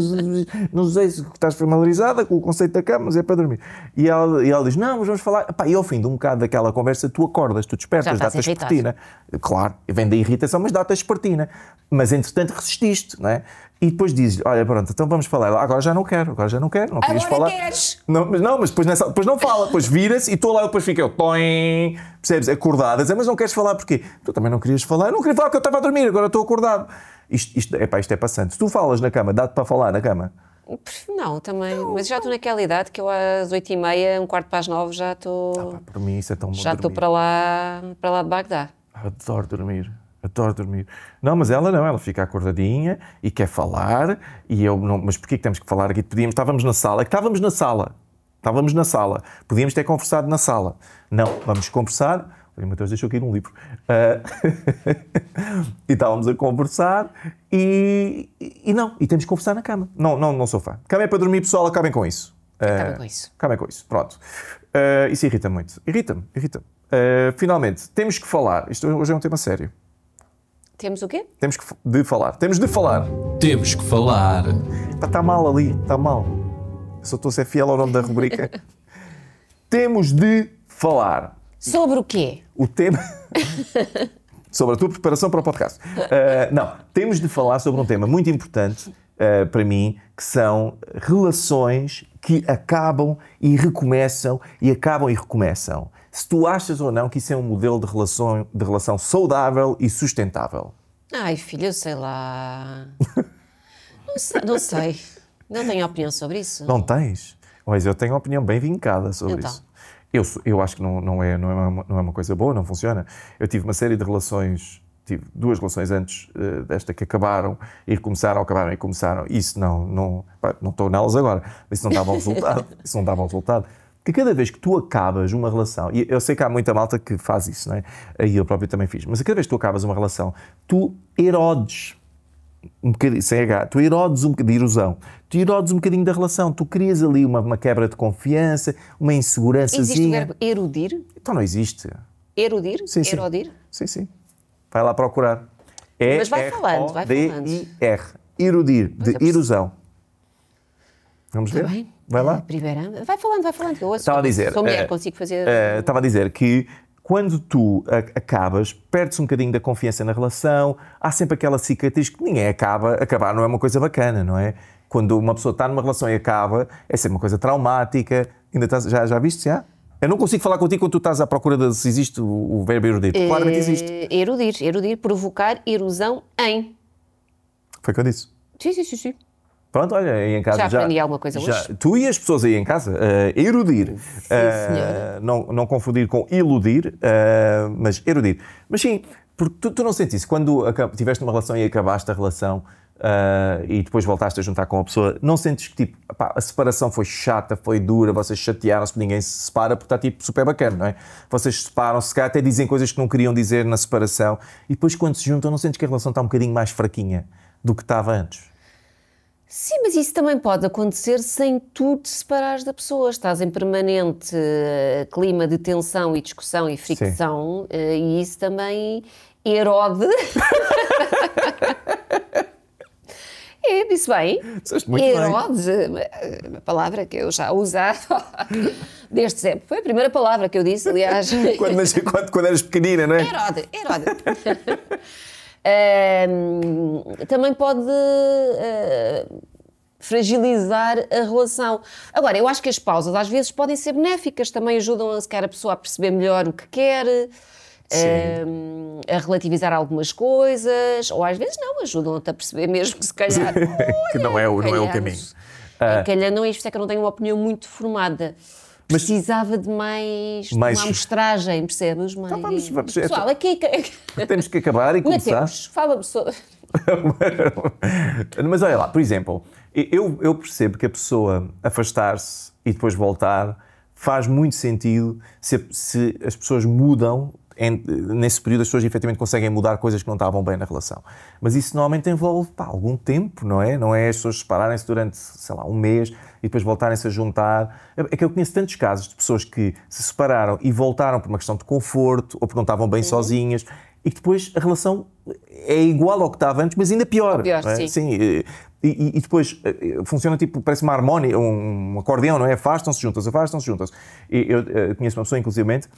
S2: não sei se estás familiarizada com o conceito da cama, mas é para dormir. E ela, e ela diz, não, mas vamos falar, Epá, e ao fim de um bocado daquela conversa, tu acordas, tu despertas, dá-te a espertina. Claro, vem da irritação, mas dá-te a espertina. Mas entretanto resististe, não é? E depois dizes olha, pronto, então vamos falar. Ela, agora já não quero, agora já não quero, não queres agora falar. Queres. Não, mas não, mas depois, nessa, depois não fala, depois vira-se e estou lá, depois fica eu, toim, percebes? Acordada, mas não queres falar porquê? Tu também não querias falar, eu não queria falar porque eu estava a dormir, agora estou acordado. Isto, isto, epá, isto é passante. Se tu falas na cama, dá-te para falar na cama?
S1: Não, também. Não. Mas já estou naquela idade que eu às oito e meia, um quarto para as nove, já estou. Ah,
S2: para mim isso é tão bom. Já estou para
S1: lá, para lá de Bagdá.
S2: Adoro dormir. Adoro dormir. Não, mas ela não, ela fica acordadinha e quer falar. E eu não, mas porquê que temos que falar aqui? Podíamos, estávamos na sala, é que estávamos na sala, estávamos na sala, podíamos ter conversado na sala. Não, vamos conversar. O Matheus deixou aqui um livro. Uh, e estávamos a conversar e, e, não, e temos que conversar na cama. Não, não, não sou fã. Cama é para dormir, pessoal, acabem com isso. Uh, acabem com isso. Acabem com isso, pronto. Uh, isso irrita muito. Irrita-me, irrita-me. finalmente, temos que falar. Isto hoje é um tema sério. Temos o quê? Temos que de falar. Temos de falar. Temos que falar. Está tá mal ali, está mal. sou só estou a ser fiel ao nome da rubrica. Temos de falar.
S1: Sobre o quê?
S2: O tema. sobre a tua preparação para o podcast. Uh, não, temos de falar sobre um tema muito importante uh, para mim, que são relações que acabam e recomeçam e acabam e recomeçam se tu achas ou não que isso é um modelo de relação, de relação saudável e sustentável.
S1: Ai, filho, sei lá. não, sei, não, sei, não tenho opinião sobre isso. Não
S2: tens? Mas eu tenho uma opinião bem vincada sobre então. isso. Eu, eu acho que não, não, é, não, é uma, não é uma coisa boa, não funciona. Eu tive uma série de relações tive duas relações antes uh, desta que acabaram e começaram, acabaram e começaram. Isso não, não, pá, não estou nelas agora. Isso não dava um resultado. Isso não dava um resultado que cada vez que tu acabas uma relação, e eu sei que há muita malta que faz isso, não é? E eu próprio também fiz, mas a cada vez que tu acabas uma relação, tu erodes um bocadinho, sem H, tu erodes um bocadinho de erosão, tu erodes um bocadinho da relação, tu crias ali uma, uma quebra de confiança, uma insegurança. Existe o verbo
S1: erudir?
S2: Então não existe.
S1: Erudir? Sim, sim. Erodir? Sim, sim.
S2: Vai lá procurar. É Mas vai falando, vai falando. D-I-R. Erudir, de é erosão. Vamos ver? Está
S1: bem. Vai lá. Primeira, vai falando, vai falando, eu Estava a dizer, sou mulher, uh, consigo fazer.
S2: Uh, estava a dizer que quando tu acabas, perdes um bocadinho da confiança na relação, há sempre aquela cicatriz que ninguém acaba, acabar não é uma coisa bacana, não é? Quando uma pessoa está numa relação e acaba, é sempre uma coisa traumática. Ainda estás, já, já viste? Já? Eu não consigo falar contigo quando tu estás à procura de se existe o, o verbo erudir. Claramente eh,
S1: existe. Erudir, erudir, provocar erosão em. Foi o que eu disse. Sim, sim, sim, sim.
S2: Pronto, olha, aí em casa. Já, já aprendi alguma coisa já, hoje. Tu e as pessoas aí em casa, uh, erudir. Sim, uh, não, não confundir com iludir, uh, mas erudir. Mas sim, porque tu, tu não isso. quando tiveste uma relação e acabaste a relação. Uh, e depois voltaste a juntar com a pessoa, não sentes que tipo, pá, a separação foi chata, foi dura, vocês chatearam-se, ninguém se separa porque está tipo super bacana, não é? Vocês separam-se, cá até dizem coisas que não queriam dizer na separação e depois quando se juntam, não sentes que a relação está um bocadinho mais fraquinha do que estava antes?
S1: Sim, mas isso também pode acontecer sem tu te separares da pessoa. Estás em permanente eh, clima de tensão e discussão e fricção, eh, e isso também erode. é, disse bem. Disseste muito Herodes, bem. uma palavra que eu já usava desde sempre. Foi a primeira palavra que eu disse, aliás. quando,
S2: quando, quando eras pequenina, não é?
S1: Erode, erode também pode uh, fragilizar a relação. Agora, eu acho que as pausas às vezes podem ser benéficas, também ajudam a, a pessoa a perceber melhor o que quer. Um, a relativizar algumas coisas, ou às vezes não, ajudam-te a perceber mesmo que se calhar.
S2: que não é, o, não é o caminho. Uh...
S1: Calhar não é isto, é que eu não tenho uma opinião muito formada. Mas precisava de mais, mais... uma amostragem, percebes? Mais... Então vamos, vamos. É Pessoal, aqui... É é então
S2: temos que acabar e começar.
S1: fala pessoa
S2: Mas olha lá, por exemplo, eu, eu percebo que a pessoa afastar-se e depois voltar faz muito sentido se, se as pessoas mudam. nesse período as pessoas efetivamente conseguem mudar coisas que não estavam bem na relação. Mas isso normalmente envolve pá, algum tempo, não é? Não é as pessoas separarem-se durante, sei lá, um mês e depois voltarem-se a juntar. É, é que eu conheço tantos casos de pessoas que se separaram e voltaram por uma questão de conforto ou porque não estavam bem sozinhas e que depois a relação é igual ao que estava antes, mas ainda pior. pior é? sim. sim. Eh, e, e, e, depois eh, eh, funciona tipo, parece uma harmonia, um acordeão, não é? Afastam-se juntas, afastam-se juntas. E eu, eu conheço uma pessoa, inclusivamente,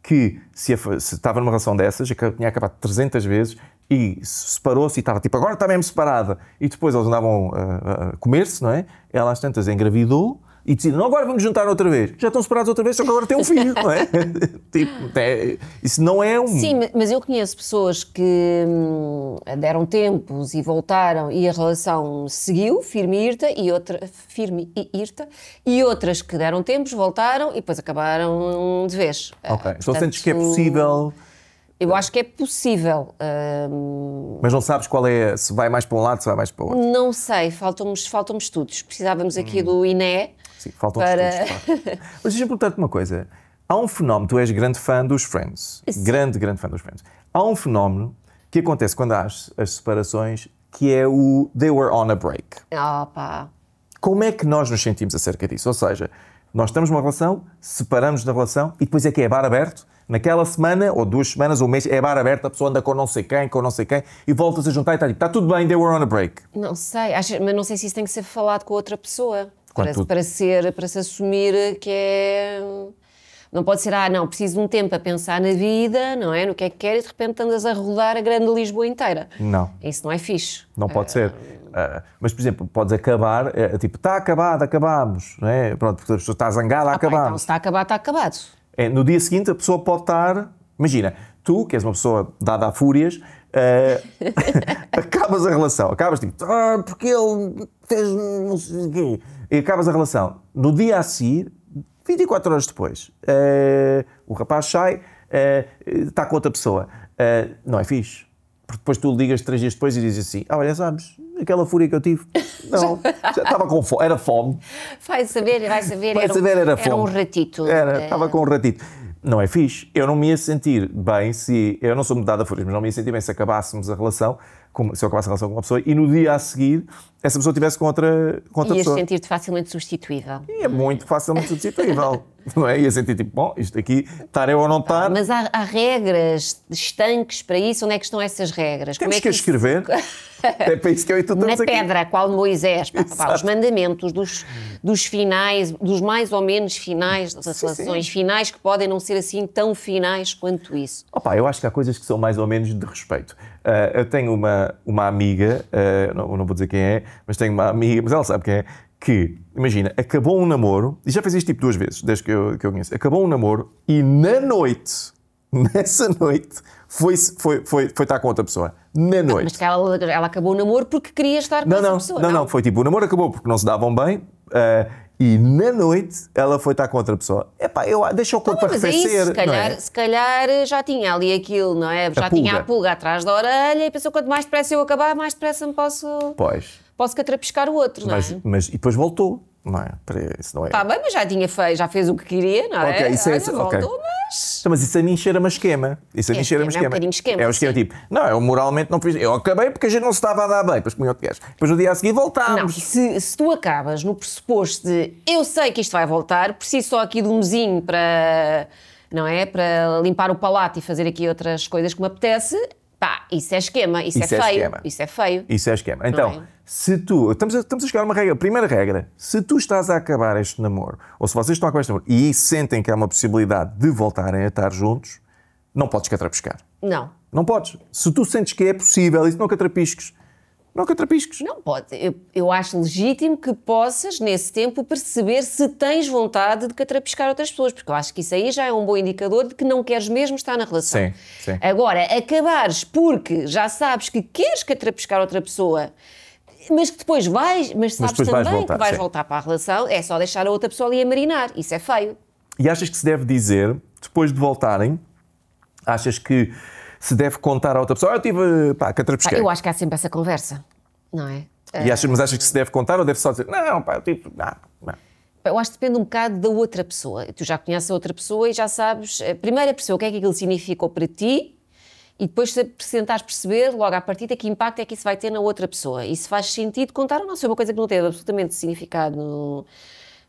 S2: que se, estava numa relação dessas, já tinha acabado 300 vezes, e separou-se e estava tipo, agora está mesmo separada. E depois eles andavam a, a comer-se, não é? Ela às tantas engravidou e decidiu, não, agora vamos juntar outra vez. Já estão separados outra vez, só que agora tem um filho, não é? tipo, é, isso não é um... Sim,
S1: mas eu conheço pessoas que hum, deram tempos e voltaram e a relação seguiu, firme e irta, e outra, firme e irta, e outras que deram tempos, voltaram e depois acabaram de vez.
S2: Ok, então ah, sentes que é possível...
S1: Eu acho que é possível. Um...
S2: Mas não sabes qual é, se vai mais para um lado, se vai mais para o
S1: outro? Não sei, faltam-nos faltam estudos. Precisávamos aqui hum. do INE.
S2: Sim, faltam para...
S1: estudos. Claro. Mas deixa-me perguntar-te uma
S2: coisa. Há um fenómeno, tu és grande fã dos Friends. Sim. Grande, grande fã dos Friends. Há um fenómeno que acontece quando há as, as separações que é o They Were on a Break. Ah, pá. Como é que nós nos sentimos acerca disso? Ou seja, nós estamos numa relação, separamos da relação e depois é que é bar aberto Naquela semana, ou duas semanas, ou um mês, é bar aberto, a pessoa anda com não sei quem, com não sei quem, e volta-se a juntar e está tipo, está tudo bem, they were on a break.
S1: Não sei, acho, mas não sei se isso tem que ser falado com outra pessoa. Para, para, ser, para se assumir que é. Não pode ser, ah, não, preciso de um tempo a pensar na vida, não é? No que é que quer e de repente andas a rodar a grande Lisboa inteira. Não. Isso não é fixe.
S2: Não pode ser. Uh, mas, por exemplo, podes acabar, eh, tipo, está acabado, acabamos, não é? Pronto, porque a pessoa está zangada, ah, acabamos. Pá, então, se está acabado, está acabado. É, no dia seguinte a pessoa pode estar. Imagina, tu, que és uma pessoa dada a fúrias, Uh, acabas a relação, acabas tipo, ah, porque ele fez não sei o quê. E acabas a relação. No dia a seguir, 24 horas depois, uh, o rapaz sai, uh, está com outra pessoa. não é fixe. Porque depois tu ligas três dias depois e dizes assim: ah, olha, sabes, aquela fúria que eu tive. Não, já estava com fome, era fome.
S1: Vai saber, vai saber, vai era, saber era, fome. era um ratito. Era, é. estava com
S2: um ratito. Não é fixe. Eu não me ia sentir bem se. Eu não sou mudado a fúria, mas não me ia sentir bem se acabássemos a relação se eu acabasse a relação com uma pessoa e no dia a seguir essa pessoa estivesse com outra, com outra Ias pessoa.
S1: sentir-te facilmente substituível. E é
S2: muito facilmente substituível. não é? Ia sentir tipo, bom, isto aqui, estar eu ou
S1: não estar. Mas há, há, regras estanques para isso? Onde é que estão essas regras? Temos é que, que isso... escrever. é para isso que eu e tu Na aqui. pedra, qual Moisés, pá, pá, os mandamentos dos, dos finais, dos mais ou menos finais das sim, relações, sim. finais que podem não ser assim tão finais quanto isso.
S2: Opa, eu acho que há coisas que são mais ou menos de respeito. Eh, eu tenho uma, uma amiga, eh, não, não vou dizer quem é, mas tenho uma amiga, mas ela sabe quem é, que, imagina, acabou um namoro, e já fez isto tipo duas vezes, desde que eu, que eu conheço, acabou um namoro e na noite, nessa noite, foi, foi, foi, foi estar com outra pessoa. Na noite. Mas
S1: que ela, ela acabou o namoro porque queria estar com não, essa
S2: não, pessoa. Não, não, não, foi tipo, o namoro acabou porque não se davam bem, uh, e na noite ela foi estar com outra pessoa. Epá, eu, deixa o corpo então, arrefecer. se, é? calhar, é? se
S1: calhar eh, já tinha ali aquilo, não é? Já a tinha a pulga atrás da orelha e pensou quanto mais depressa eu acabar, mais depressa me posso. Pois. Posso catrapiscar o outro, mas, não é?
S2: Mas, e depois voltou não é? Para, isso não é. Está
S1: bem, mas já tinha fez já fez o que queria, não é? Ok, isso é Olha, voltou, okay. mas. Então, mas isso a mim cheira-me esquema. Isso a mim é cheira-me esquema. É um bocadinho esquema. É
S2: o esquema sim. tipo, não, eu moralmente não fiz. Eu acabei porque a gente não se estava a dar bem, depois comi outro gajo. Depois no dia a seguir voltámos.
S1: Não, se, se, tu acabas no pressuposto de eu sei que isto vai voltar, preciso só aqui de um mesinho para. Não é? Para limpar o palato e fazer aqui outras coisas que me apetece, Pá, isso é esquema, isso, é isso é, é, feio. Esquema. Isso é feio. Isso
S2: é esquema. Então, é? se tu. Estamos a, estamos a chegar a uma regra. Primeira regra: se tu estás a acabar este namoro, ou se vocês estão a acabar este namoro e sentem que há uma possibilidade de voltarem a estar juntos, não podes catrapiscar. Não. Não podes. Se tu sentes que é possível e se não catrapisques, não catrapiscos.
S1: Não pode. Eu, eu acho legítimo que possas, nesse tempo, perceber se tens vontade de catrapiscar outras pessoas, porque eu acho que isso aí já é um bom indicador de que não queres mesmo estar na relação. Sim, sim. Agora, acabares porque já sabes que queres catrapiscar outra pessoa mas que depois vais, mas sabes mas também vais voltar, que vais sim. voltar para a relação, é só deixar a outra pessoa ali a marinar, isso é feio.
S2: E achas que se deve dizer, depois de voltarem, achas que se deve contar a outra pessoa. Ah, eu tive, pá, catrapesquei. Ah, eu
S1: acho que há sempre essa conversa, não é? E achas,
S2: mas achas que se deve contar ou deve só dizer, não, pá, eu tive, não, não.
S1: Eu acho que depende um bocado da outra pessoa. Tu já conheces a outra pessoa e já sabes, eh, a primeira pessoa, o que é que aquilo significou para ti e depois se tentares perceber logo à partida que impacto é que isso vai ter na outra pessoa. E se faz sentido contar ou não, se é uma coisa que não teve absolutamente significado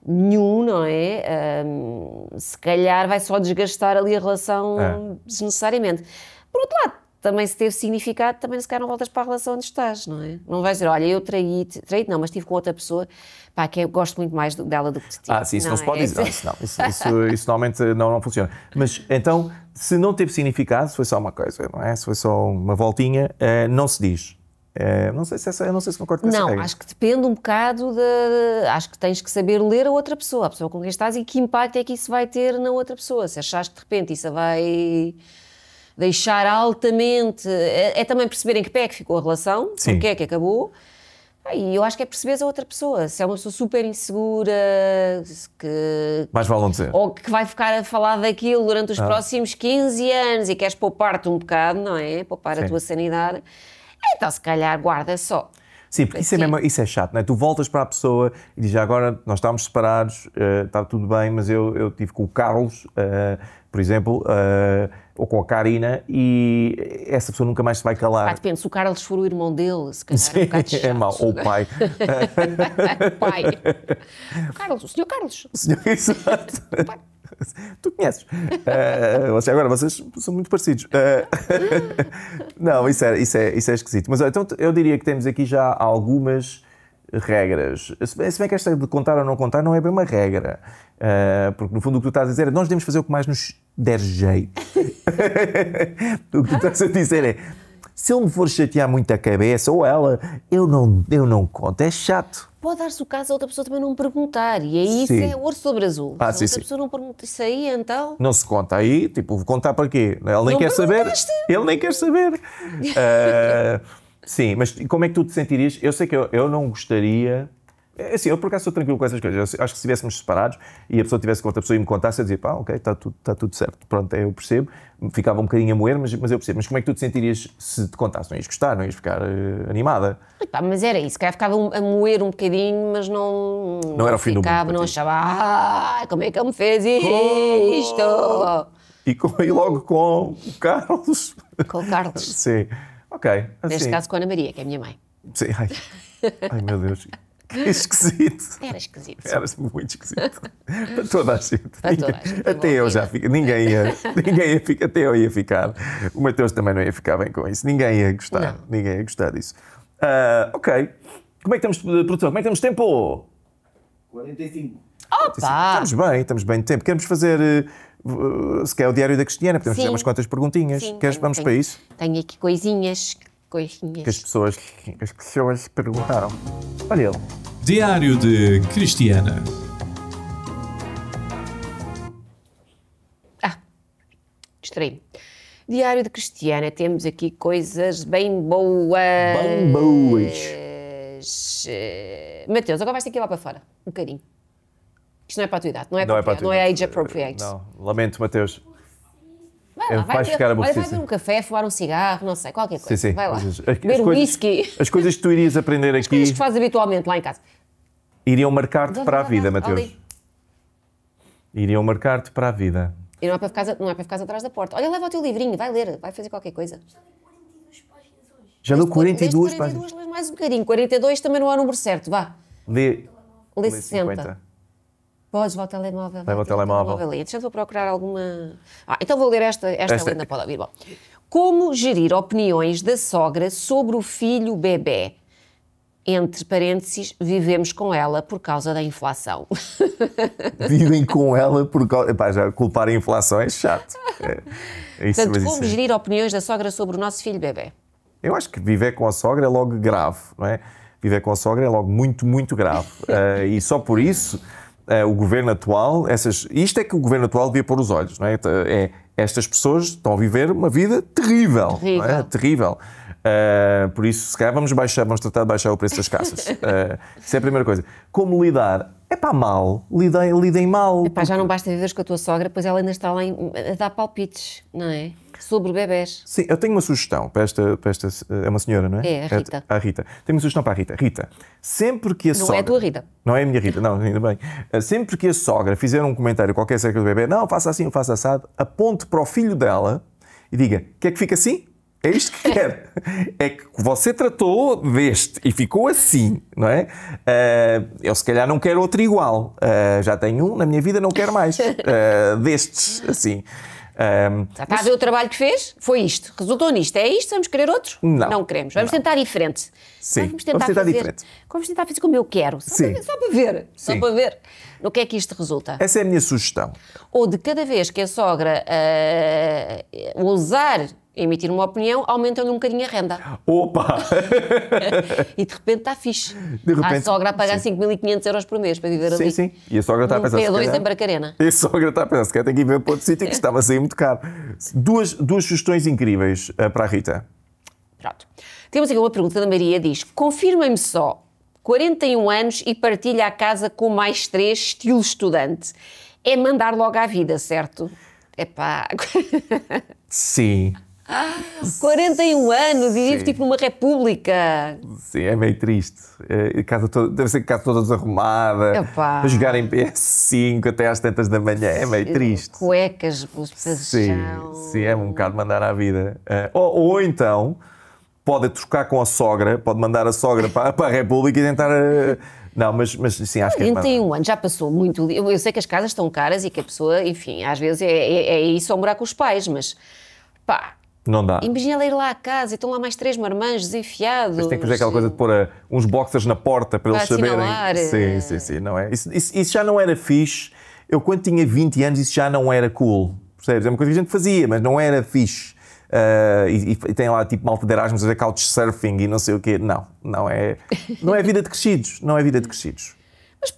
S1: nenhum, não é? Um, se calhar vai só desgastar ali a relação é. desnecessariamente. Por outro lado, também se teve significado, também se calhar não voltas para a relação onde estás, não é? Não vais dizer, olha, eu traí, traí não, mas estive com outra pessoa, pá, que eu gosto muito mais dela do que de ti. Ah, sim, isso não, não se é? pode é dizer. Ah, isso, não, isso, isso,
S2: isso normalmente não, não funciona. Mas então, se não teve significado, se foi só uma coisa, não é? Se foi só uma voltinha, eh, não se diz. É, não sei se essa, não sei se concordo com essa Não, acho que
S1: depende um bocado de, acho que tens que saber ler a outra pessoa, a pessoa com quem estás e que impacto é que isso vai ter na outra pessoa. Se achas que de repente isso vai deixar altamente. É, é também perceber em que pé é que ficou a relação, Sim. o que é que acabou. Ah, e eu acho que é perceber a outra pessoa. Se é uma pessoa super insegura, que.
S2: Mais vale não dizer. Ou
S1: que vai ficar a falar daquilo durante os ah. próximos 15 anos e queres poupar-te um bocado, não é? Poupar Sim. a tua sanidade. Então, se calhar, guarda só.
S2: Sim, porque isso é, assim. mesmo, isso é chato, não é? Tu voltas para a pessoa e dizes, agora nós estávamos separados, uh, está tudo bem, mas eu, eu tive com o Carlos, uh, por exemplo, uh, ou com a Karina, e essa pessoa nunca mais se vai calar. Ah,
S1: depende, se o Carlos for o irmão dele, se calhar Sim, é um bocado chato. É mau, ou o pai. o pai. O Carlos, o senhor Carlos. O senhor, exato.
S2: O pai. Tu conheces. Uh, agora, vocês são muito parecidos. Uh, não, isso é, isso, é, isso é esquisito. Mas então, eu diria que temos aqui já algumas regras. Se bem, se bem, que esta de contar ou não contar não é bem uma regra. Uh, porque no fundo o que tu estás a dizer é nós devemos fazer o que mais nos der jeito. o que tu estás a dizer é se ele me for chatear muito a cabeça ou ela, eu não, eu não conto, é chato.
S1: Pode dar-se o caso a outra pessoa também não perguntar, e aí isso é ouro sobre azul. Ah, se a outra pessoa não pergunta isso aí, então.
S2: Não se conta aí, tipo, contar para quê? Ele nem não quer saber. Ele nem quer saber. uh, Sim, mas como é que tu te sentirias? Eu sei que eu, eu não gostaria. É assim, eu por acaso sou tranquilo com essas coisas. Eu acho que se estivéssemos separados e a pessoa tivesse com outra pessoa e me contasse, eu dizia, pá, ok, está tudo, tá tudo certo. Pronto, eu percebo. Ficava um bocadinho a moer, mas, mas eu percebo. Mas como é que tu te sentirias se te contasse? Não ias gostar, não ias ficar uh, animada?
S1: mas era isso. Se ficava a moer um bocadinho, mas não. Não, era o fim ficava, do mundo. Não achava, ah, como é que ele me fez isto? Oh!
S2: E, com, e logo com o Carlos. Com o Carlos. Sim. Ok. Assim. Neste caso com a Ana Maria, que é a minha mãe. Sim, ai,
S1: ai meu Deus. Que esquisito. Era esquisito. Era
S2: muito esquisito. Para toda a gente. Para ninguém, toda a gente é até eu já ninguém ia, ninguém ia ficar, até eu ia ficar. O Mateus também não ia ficar bem com isso. Ninguém ia gostar. Não. Ninguém ia gostar disso. Uh, ok. Como é que estamos, eh, produção? Como é que temos tempo?
S1: 45.
S2: Opa! Estamos bem, estamos bem de tempo. Queremos fazer eh, eh, se quer o Diário da Cristiana, podemos Sim. fazer umas quantas perguntinhas. Sim, Queres, tenho, vamos tenho, para isso?
S1: Tenho aqui coisinhas, coisinhas. Que as
S2: pessoas, que as pessoas perguntaram. Olha ele. Diário de Cristiana.
S1: Ah, distraí-me. Diário de Cristiana, temos aqui coisas bem boas. Bem boas. Eh, Mateus, agora vais ter que ir lá para fora, um bocadinho. Isto não é para a tua idade, não é, não é para a tua idade. é age appropriate. Não,
S2: lamento, Mateus. Vai lá, vai, ter, ficar vai, vai beber um
S1: café, fumar um cigarro, não sei, qualquer coisa. Sim, sim. Vai lá. As, beber um whisky.
S2: As coisas que tu irias aprender aqui. As coisas que
S1: fazes habitualmente lá em casa.
S2: Iriam marcar-te para a vida, Mateus. Iriam marcar-te para a vida.
S1: E não é, para ficar, não é para ficar atrás da porta. Olha, leva o teu livrinho, vai ler, vai fazer qualquer coisa.
S2: Já leu 42 páginas hoje. Já leu 42 páginas.
S1: 42, mais um bocadinho. 42 também não é o número certo, vá.
S2: Lê, lê, lê 60. 50.
S1: Podes, vá ao telemóvel. Leva o telemóvel. telemóvel. Deixa eu vou procurar alguma. Ah, então vou ler esta, esta, esta... lenda, pode ouvir. Bom. Como gerir opiniões da sogra sobre o filho bebê? Entre parênteses, vivemos com ela por causa da inflação.
S2: Vivem com ela por causa. Epá, já culpar a inflação é chato. É, é isso, Portanto, como é.
S1: gerir opiniões da sogra sobre o nosso filho bebê?
S2: Eu acho que viver com a sogra é logo grave, não é? Viver com a sogra é logo muito, muito grave. uh, e só por isso uh, o governo atual, essas, isto é que o governo atual devia pôr os olhos, não é? Então, é estas pessoas estão a viver uma vida terrível, terrível. É? terrível. Uh, por isso, se calhar, vamos, baixar, vamos tratar de baixar o preço das caças. Uh, isso é a primeira coisa. Como lidar? é pá, mal,
S1: lidem, lidem mal. Epá, porque... já não basta viveres com a tua sogra, pois ela ainda está lá a dar palpites, não é? Sobre bebés.
S2: Sim, eu tenho uma sugestão para esta, para esta. É uma senhora, não é? É, a Rita. É, a Rita. Tenho uma sugestão para a Rita. Rita, sempre que a não é sogra. Não é a tua Rita. Não é a minha Rita, não, ainda bem. Eh, sempre que a sogra fizer um comentário qualquer acerca do bebê, não, faça assim, faça assado, aponte para o filho dela e diga: quer que fique assim? É isto que quero. É que você tratou deste e ficou assim, não é? Uh, eu se calhar não quero outro igual. Uh, já tenho um na minha vida, não quero mais. Uh, destes, assim. Um, está mas... a ver o
S1: trabalho que fez? Foi isto. Resultou nisto. É isto? Vamos querer outro? Não. Não queremos. Vamos não. tentar diferente. Sim. Vamos tentar, vamos tentar fazer, diferente. Vamos tentar fazer como eu quero. Só, Sim. Para, só para ver. Sim. Só para ver. No que é que isto resulta? Essa
S2: é a minha sugestão.
S1: Ou de cada vez que a sogra uh, ousar emitir uma opinião, aumenta lhe um bocadinho a renda. Opa! e de repente está fixe. De repente, ah, a sogra a pagar 5.500 euros por mês para viver sim, ali. Sim, sim.
S2: E a sogra está a pensar... P2 calhar, em Bracarena. E a sogra está a pensar, se calhar tem que ir ver para outro sítio que estava a sair muito caro. Duas, duas sugestões incríveis eh, para a Rita.
S1: Pronto. Temos aqui uma pergunta da Maria, diz, confirmem-me só, 41 anos e partilha a casa com mais três, estilo estudante. É mandar logo à vida, certo? É Epá...
S2: Sim.
S1: 41 ah, anos e vive tipo numa república.
S2: Sim, é meio triste. É, casa toda, deve ser casa toda desarrumada. Epá. A jogar em PS5 até às tantas da manhã. É meio triste.
S1: Cuecas pelos Sim,
S2: sim, é um bocado mandar à vida. Eh, ou, ou então pode trocar com a sogra, pode mandar a sogra para, para a República e tentar. Eh, não, mas, mas sim, acho que é. 41
S1: anos, já passou muito. Eu, eu sei que as casas estão caras e que a pessoa, enfim, às vezes é, é, é isso ou morar com os pais, mas pá, não dá. Imagina ela ir lá à casa e estão lá mais três marmanjos enfiados. Mas tem que fazer aquela coisa
S2: de pôr a, eh, uns boxers na porta para, para eles saberem. Sim, é. sim, sim, não é? Isso, isso, isso já não era fixe. Eu, quando tinha 20 anos, isso já não era cool. Percebes? É uma coisa que a gente fazia, mas não era fixe. Uh, e, e, tem lá tipo malta de Erasmus a ver couchsurfing e não sei o quê. Não, não é, não é vida de crescidos. Não é vida de crescidos.
S1: Mas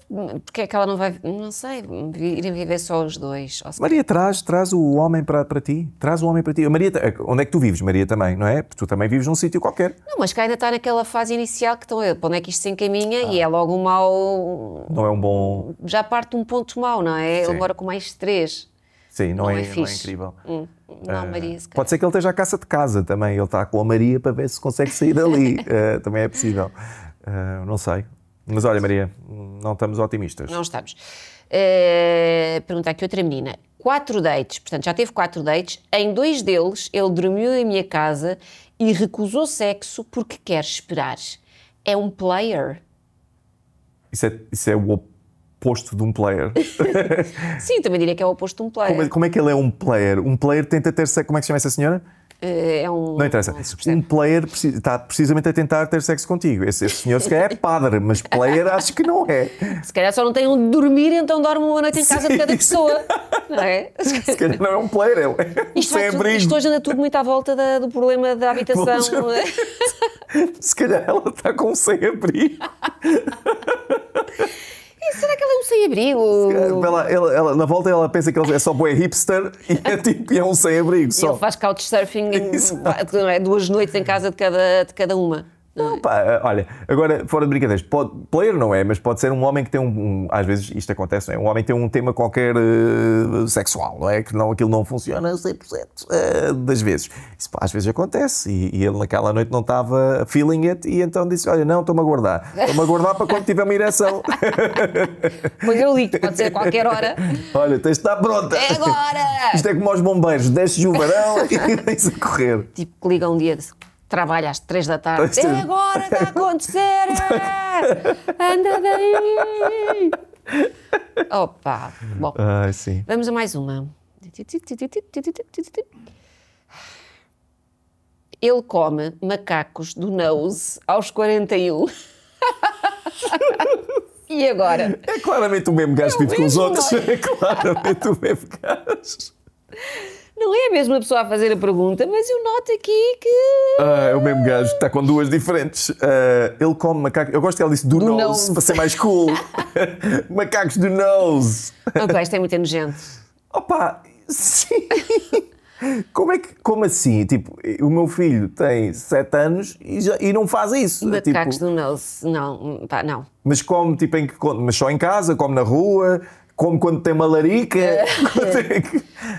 S1: porque é que ela não vai, não sei, irem viver só os dois? Maria,
S2: traz, traz o homem para, para ti. Traz o homem para ti. Maria, eh, onde é que tu vives, Maria, também, não é? Tu também vives num sítio qualquer.
S1: Não, mas que ainda está naquela fase inicial que estão, eh, para onde é que isto se encaminha ah. e é logo um mau...
S2: Não é um bom...
S1: Já parte um ponto mau, não é? Sim. Ele mora com mais três.
S2: Sim, não, não é, é não é incrível.
S1: Hum. Não, eh, Maria, se
S2: pode ser que ele esteja à caça de casa também. Ele está com a Maria para ver se consegue sair dali. uh, também é possível. Uh, não sei. Mas olha, Maria, não estamos otimistas. Não
S1: estamos. Uh, pergunta aqui outra menina. Quatro dates, portanto, já teve quatro dates. Em dois deles, ele dormiu em minha casa e recusou sexo porque quer esperar. É um player?
S2: Isso é, isso é o oposto de um player.
S1: Sim, também diria que é o oposto de um é, player. Como,
S2: como, é que ele é um player? Um player tenta ter sexo. Como é que se chama essa senhora?
S1: É, é um. Não
S2: interessa. Um, um player está precisamente a tentar ter sexo contigo. Esse, esse senhor se calhar é padre, mas player acho que não é.
S1: Se calhar só não tem onde dormir, então dorme uma noite em casa Sim. de cada pessoa. Não é?
S2: Se calhar, não é um player, é um é isto, hoje
S1: anda tudo muito à volta da, do problema da habitação. É?
S2: se calhar ela está com um sem abrigo.
S1: E eh, será que ela é um sem-abrigo? Tipo,
S2: ela, ela, ela, na volta ela pensa que é só boé hipster e é tipo é um sem-abrigo. Ele
S1: faz couchsurfing Exato. É, duas noites em casa de cada, de cada uma.
S2: Não, eh, pá, eh, olha, agora, fora de brincadeiras, pode, player não é, mas pode ser um homem que tem um, um às vezes isto acontece, é? Um homem tem um tema qualquer uh, sexual, não é? Que não, aquilo não funciona 100% uh, das vezes. Isso pá, às vezes acontece e, e ele naquela noite não estava feeling it e então disse: Olha, não, estou-me a guardar, estou-me a guardar para quando tiver uma ereção. Mas eu ligo, pode ser a qualquer hora. Olha, tens de estar pronta. É
S1: agora! Isto é
S2: como aos bombeiros, desce o varão e vens a correr.
S1: Tipo, que liga um dia de trabalha às três da tarde. É, é agora está a acontecer! Anda daí! Opa! Bom, sim. vamos a mais uma. Ele come macacos do nose aos 41. e agora?
S2: É claramente o mesmo gajo é que vive com os outros. É? é claramente o mesmo gajo.
S1: Não é a mesma pessoa a fazer a pergunta, mas eu noto aqui que.
S2: Ah, é o mesmo gajo, está com duas diferentes. Uh, ele come macacos. Eu gosto que ela disse do, do nose, nose, para ser mais cool.
S1: macacos do nose. Ok, isto é muito nojento. Opa, sim.
S2: Como é que, como assim? Tipo, o meu filho tem 7 anos
S1: e, já, e não faz isso. É macacos tipo, do nose, não, pá, não.
S2: Mas come tipo em que mas só em casa, come na rua, Come quando tem malarica. É.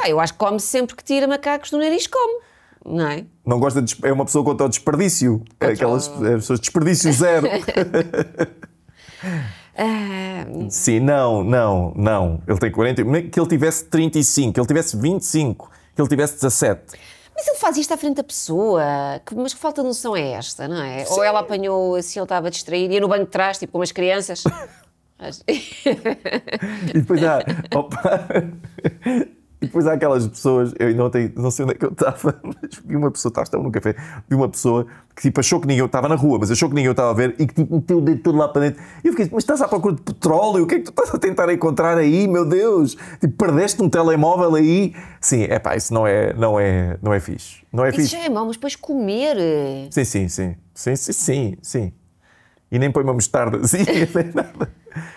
S1: ah, eu acho que come sempre que tira macacos do nariz, come. Não é?
S2: Não gosta de, é uma pessoa contra o desperdício. É contra... aquelas é, pessoas desperdício zero.
S1: Ah,
S2: Sim, não, não, não. Ele tem 40, que ele tivesse 35, que ele tivesse 25, que ele tivesse 17.
S1: Mas ele faz isto à frente da pessoa. Que, mas que falta de noção é esta, não é? Sim. Ou ela apanhou assim, ele estava distraído, ia no banco de trás, tipo com as crianças. Acho... e depois há. Opa,
S2: e depois há aquelas pessoas, eu ainda ontem não sei onde é que eu estava, mas vi uma pessoa, estava, no café, vi uma pessoa que tipo achou que ninguém estava na rua, mas achou que ninguém estava a ver e que tipo, meteu o dedo todo lá para dentro. E eu fiquei, mas estás à procura de petróleo? O que é que tu estás a tentar encontrar aí, meu Deus? Tipo, perdeste um telemóvel aí? Sim, é pá, isso não é, não é, não é fixe. Não é isso fixe. já
S1: é mau, mas depois comer. Eh.
S2: Sim, sim, sim. Sim, sim, sim, sim e nem põe uma mostardazinha, nem nada.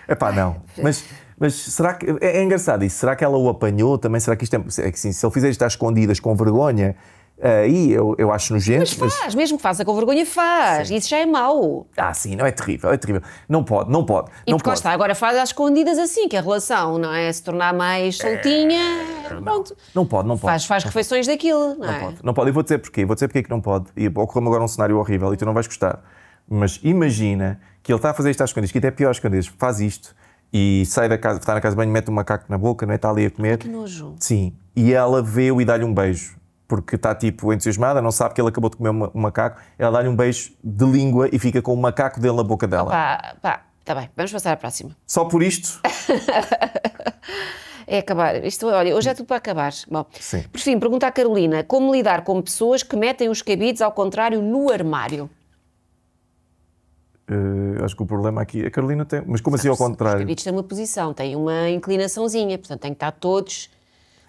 S2: É pá, não. Mas, mas será que. É, é, engraçado isso. Será que ela o apanhou também? Será que isto é. é que, sim, se ele fizer isto às escondidas com vergonha, aí eu, eu acho nojento. Mas faz,
S1: mas... mesmo que faça com vergonha, faz. Sim. Isso já é mau.
S2: Ah, sim, não é terrível, é terrível. Não pode, não pode.
S1: E não pode. Está, agora faz às escondidas assim, que a relação, não é? Se tornar mais é, soltinha. É... Pronto. Não,
S2: não pode, não pode. Faz, faz não
S1: refeições pode. daquilo, não, não é? Pode.
S2: Não pode. E vou dizer porquê, vou dizer porquê que não pode. E ocorreu-me agora um cenário horrível e tu não vais gostar. Mas imagina que ele está a fazer isto às escondidas, que até é pior às escondidas, faz isto e sai da casa, está na casa de banho, mete um macaco na boca, não é? Está ali a comer. que nojo. Sim. E ela vê-o e dá-lhe um beijo. Porque está tipo entusiasmada, não sabe que ele acabou de comer um macaco. Ela dá-lhe um beijo de língua e fica com o macaco dele na boca dela.
S1: Pá, pá, está bem, vamos passar à próxima. Só por isto? é acabar. Isto, olha, hoje é tudo para acabar. Bom, Sim. por fim, pergunta à Carolina: como lidar com pessoas que metem os cabides ao contrário no armário?
S2: Uh, acho que o problema aqui, a Carolina tem, mas como assim ao contrário? Os cabides
S1: têm uma posição, têm uma inclinaçãozinha, portanto tem que estar todos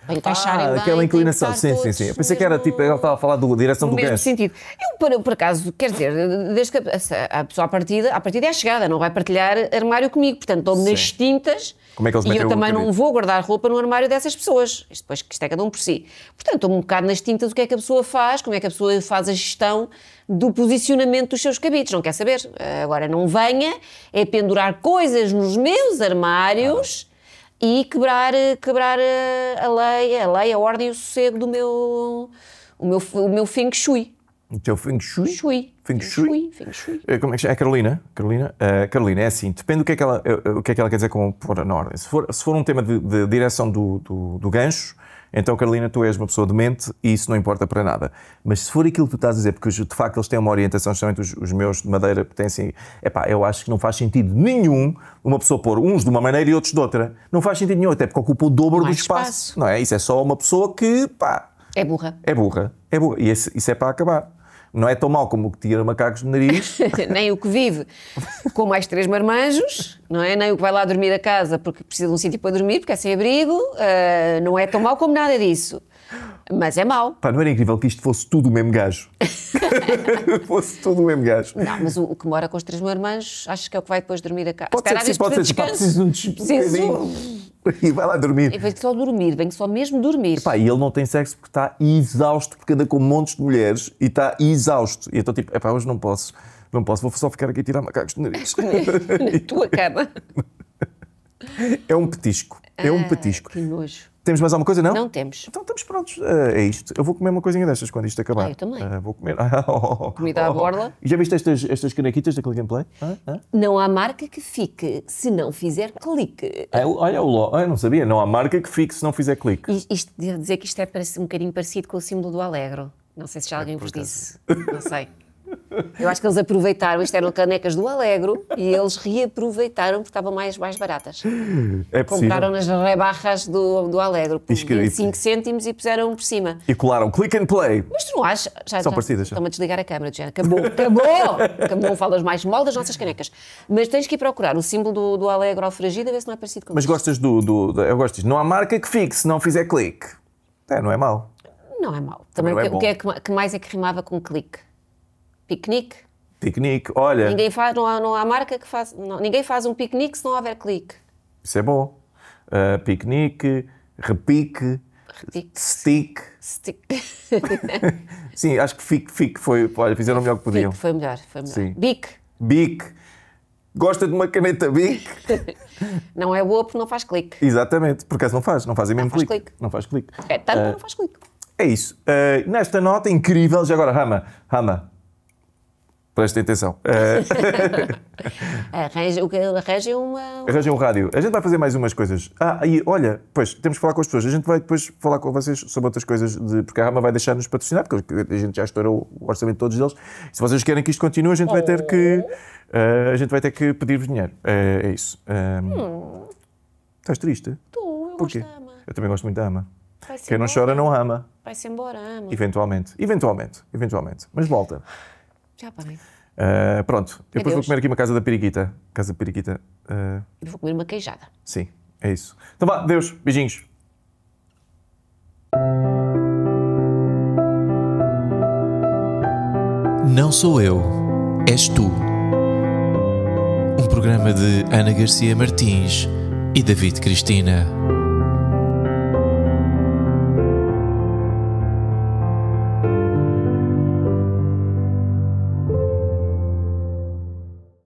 S1: para encaixarem ah, bem, aquela
S2: inclinação, sim, sim, sim. Eu pensei mesmo... que era tipo, ela estava a falar da direção no do gancho.
S1: sentido. Eu, por, por acaso, quer dizer, desde que a, a pessoa à partida, à partida é a chegada, não vai partilhar armário comigo, portanto estou me nas tintas Como é que eles e eu também não vou guardar roupa no armário dessas pessoas. Isto depois que isto é cada um por si. Portanto, estou me um bocado nas tintas o que é que a pessoa faz, como é que a pessoa faz a gestão do posicionamento dos seus cabides. Não quer saber. Agora, não venha é pendurar coisas nos meus armários. Ah e quebrar, eh, quebrar eh, a lei, a lei, a ordem e o sossego do meu, o meu, o meu feng shui.
S2: O teu feng shui? Shui. Feng shui. Feng shui. Eh, como é que chama? É Carolina? Carolina? Uh, Carolina, é assim, depende do que é que ela, o que é que ela quer dizer com pôr na ordem. Se for, se for um tema de, de direção do, do, do gancho, então, Carolina, tu és uma pessoa demente e isso não importa para nada. Mas se for aquilo que tu estás a dizer, porque de facto eles têm uma orientação, justamente os, os meus de madeira têm assim, epá, eu acho que não faz sentido nenhum uma pessoa pôr uns de uma maneira e outros de outra. Não faz sentido nenhum, até porque ocupa o dobro Mais do espaço. espaço. Não é? Isso é só uma pessoa que, pá. É burra. É burra. É burra. E esse, isso é para acabar não é tão mau como o que tira macacos do nariz.
S1: Nem o que vive com mais três marmanjos, não é? Nem o que vai lá dormir a casa porque precisa de um sítio para dormir, porque é sem abrigo. Uh, não é tão mau como nada disso. Mas é mau.
S2: Pá, não era incrível que isto fosse tudo o mesmo gajo? fosse tudo o mesmo gajo. Não, mas o,
S1: o, que mora com os três irmãos, acho que é o que vai depois dormir a casa. Pode ser, sim, pode ser. preciso de um descanso.
S2: E vai lá dormir. E
S1: vem só dormir, vem só mesmo dormir. E,
S2: pá, e ele não tem sexo porque está exausto, porque anda com montes de mulheres e está exausto. E então, tipo, é pá, hoje não posso, não posso, vou só ficar aqui a tirar macacos do nariz. Na tua cama. É um petisco. é um ah, petisco.
S1: Que nojo. Temos mais alguma coisa, não? Não temos. Então estamos prontos. Eh,
S2: é isto. Eu vou comer uma coisinha destas quando isto acabar. Ah, eu também. Uh, vou comer. Oh. Comida à borla. E já viste estas, estas canequitas da Click and Play? Ah, ah?
S1: Não há marca que fique se não fizer clique.
S2: É, olha o logo Eu não sabia. Não há marca que fique se não fizer clique.
S1: Isto, isto devo dizer que isto é um bocadinho parecido com o símbolo do Alegro. Não sei se já é, alguém é vos disse. Não sei. Eu acho que eles aproveitaram, isto eram canecas do Alegro, e eles reaproveitaram porque estavam mais, mais baratas.
S2: É Compraram nas
S1: rebarras do, do Alegro por 5 cêntimos e puseram por cima.
S2: E colaram click and play.
S1: Mas tu não achas? Já, São tá. já, parecidas. Estão-me a desligar a câmera, Diana. Acabou, acabou! acabou, falas mais mal das nossas canecas. Mas tens que ir procurar o símbolo do, do Alegro ao a ver se não é parecido com Mas gostas
S2: do, do, do, Eu gosto disso. Não há marca que fique se não fizer clique. É, não é mau.
S1: Não é mau. Também, Também o, que, é o que é que mais é que rimava com clique? Piquenique?
S2: Piquenique, olha.
S1: Ninguém faz, não há, não há marca que faz, ninguém faz um piquenique se não houver clique.
S2: Isso é bom. Uh, piquenique, repique, repique. stick.
S1: Stick.
S2: Sim, acho que fique, fique foi. Olha, fizeram o melhor que podiam. Fique, foi
S1: melhor, foi melhor. Sim. Bic.
S2: Bic. Gosta de uma caneta Bic?
S1: não é boa porque não faz clique.
S2: Exatamente, porque essa não faz, não fazem mesmo clique. clique. Não faz clique.
S1: É tanto uh, não faz clique.
S2: É isso. Uh, nesta nota incrível, já agora, Rama, Rama, Prestem atenção. É.
S1: arranja, o que é uma. Ah,
S2: arranja um rádio. A gente vai fazer mais umas coisas. Ah, e olha, pois, temos que falar com as pessoas. A gente vai depois falar com vocês sobre outras coisas, de, porque a Rama vai deixar-nos patrocinar, porque a gente já estourou o orçamento de todos eles. Se vocês querem que isto continue, a gente vai ter que. Uh, a gente vai ter que pedir-vos dinheiro. Uh, é isso. Um, ah, hum. Estás triste?
S1: Estou, eu Porquê? gosto da Ama.
S2: Eu também gosto muito da Ama.
S1: Quem embora. não chora não ama. Vai-se embora, ama.
S2: Eventualmente. Eventualmente. Eventualmente. Mas volta. Já parei. Uh, pronto, depois vou comer aqui uma casa da periquita. Casa da periquita. Uh...
S1: vou comer uma queijada.
S2: Sim, é isso. Então vá, Deus, beijinhos. Não sou eu, és tu. Um programa de Ana Garcia Martins e David Cristina.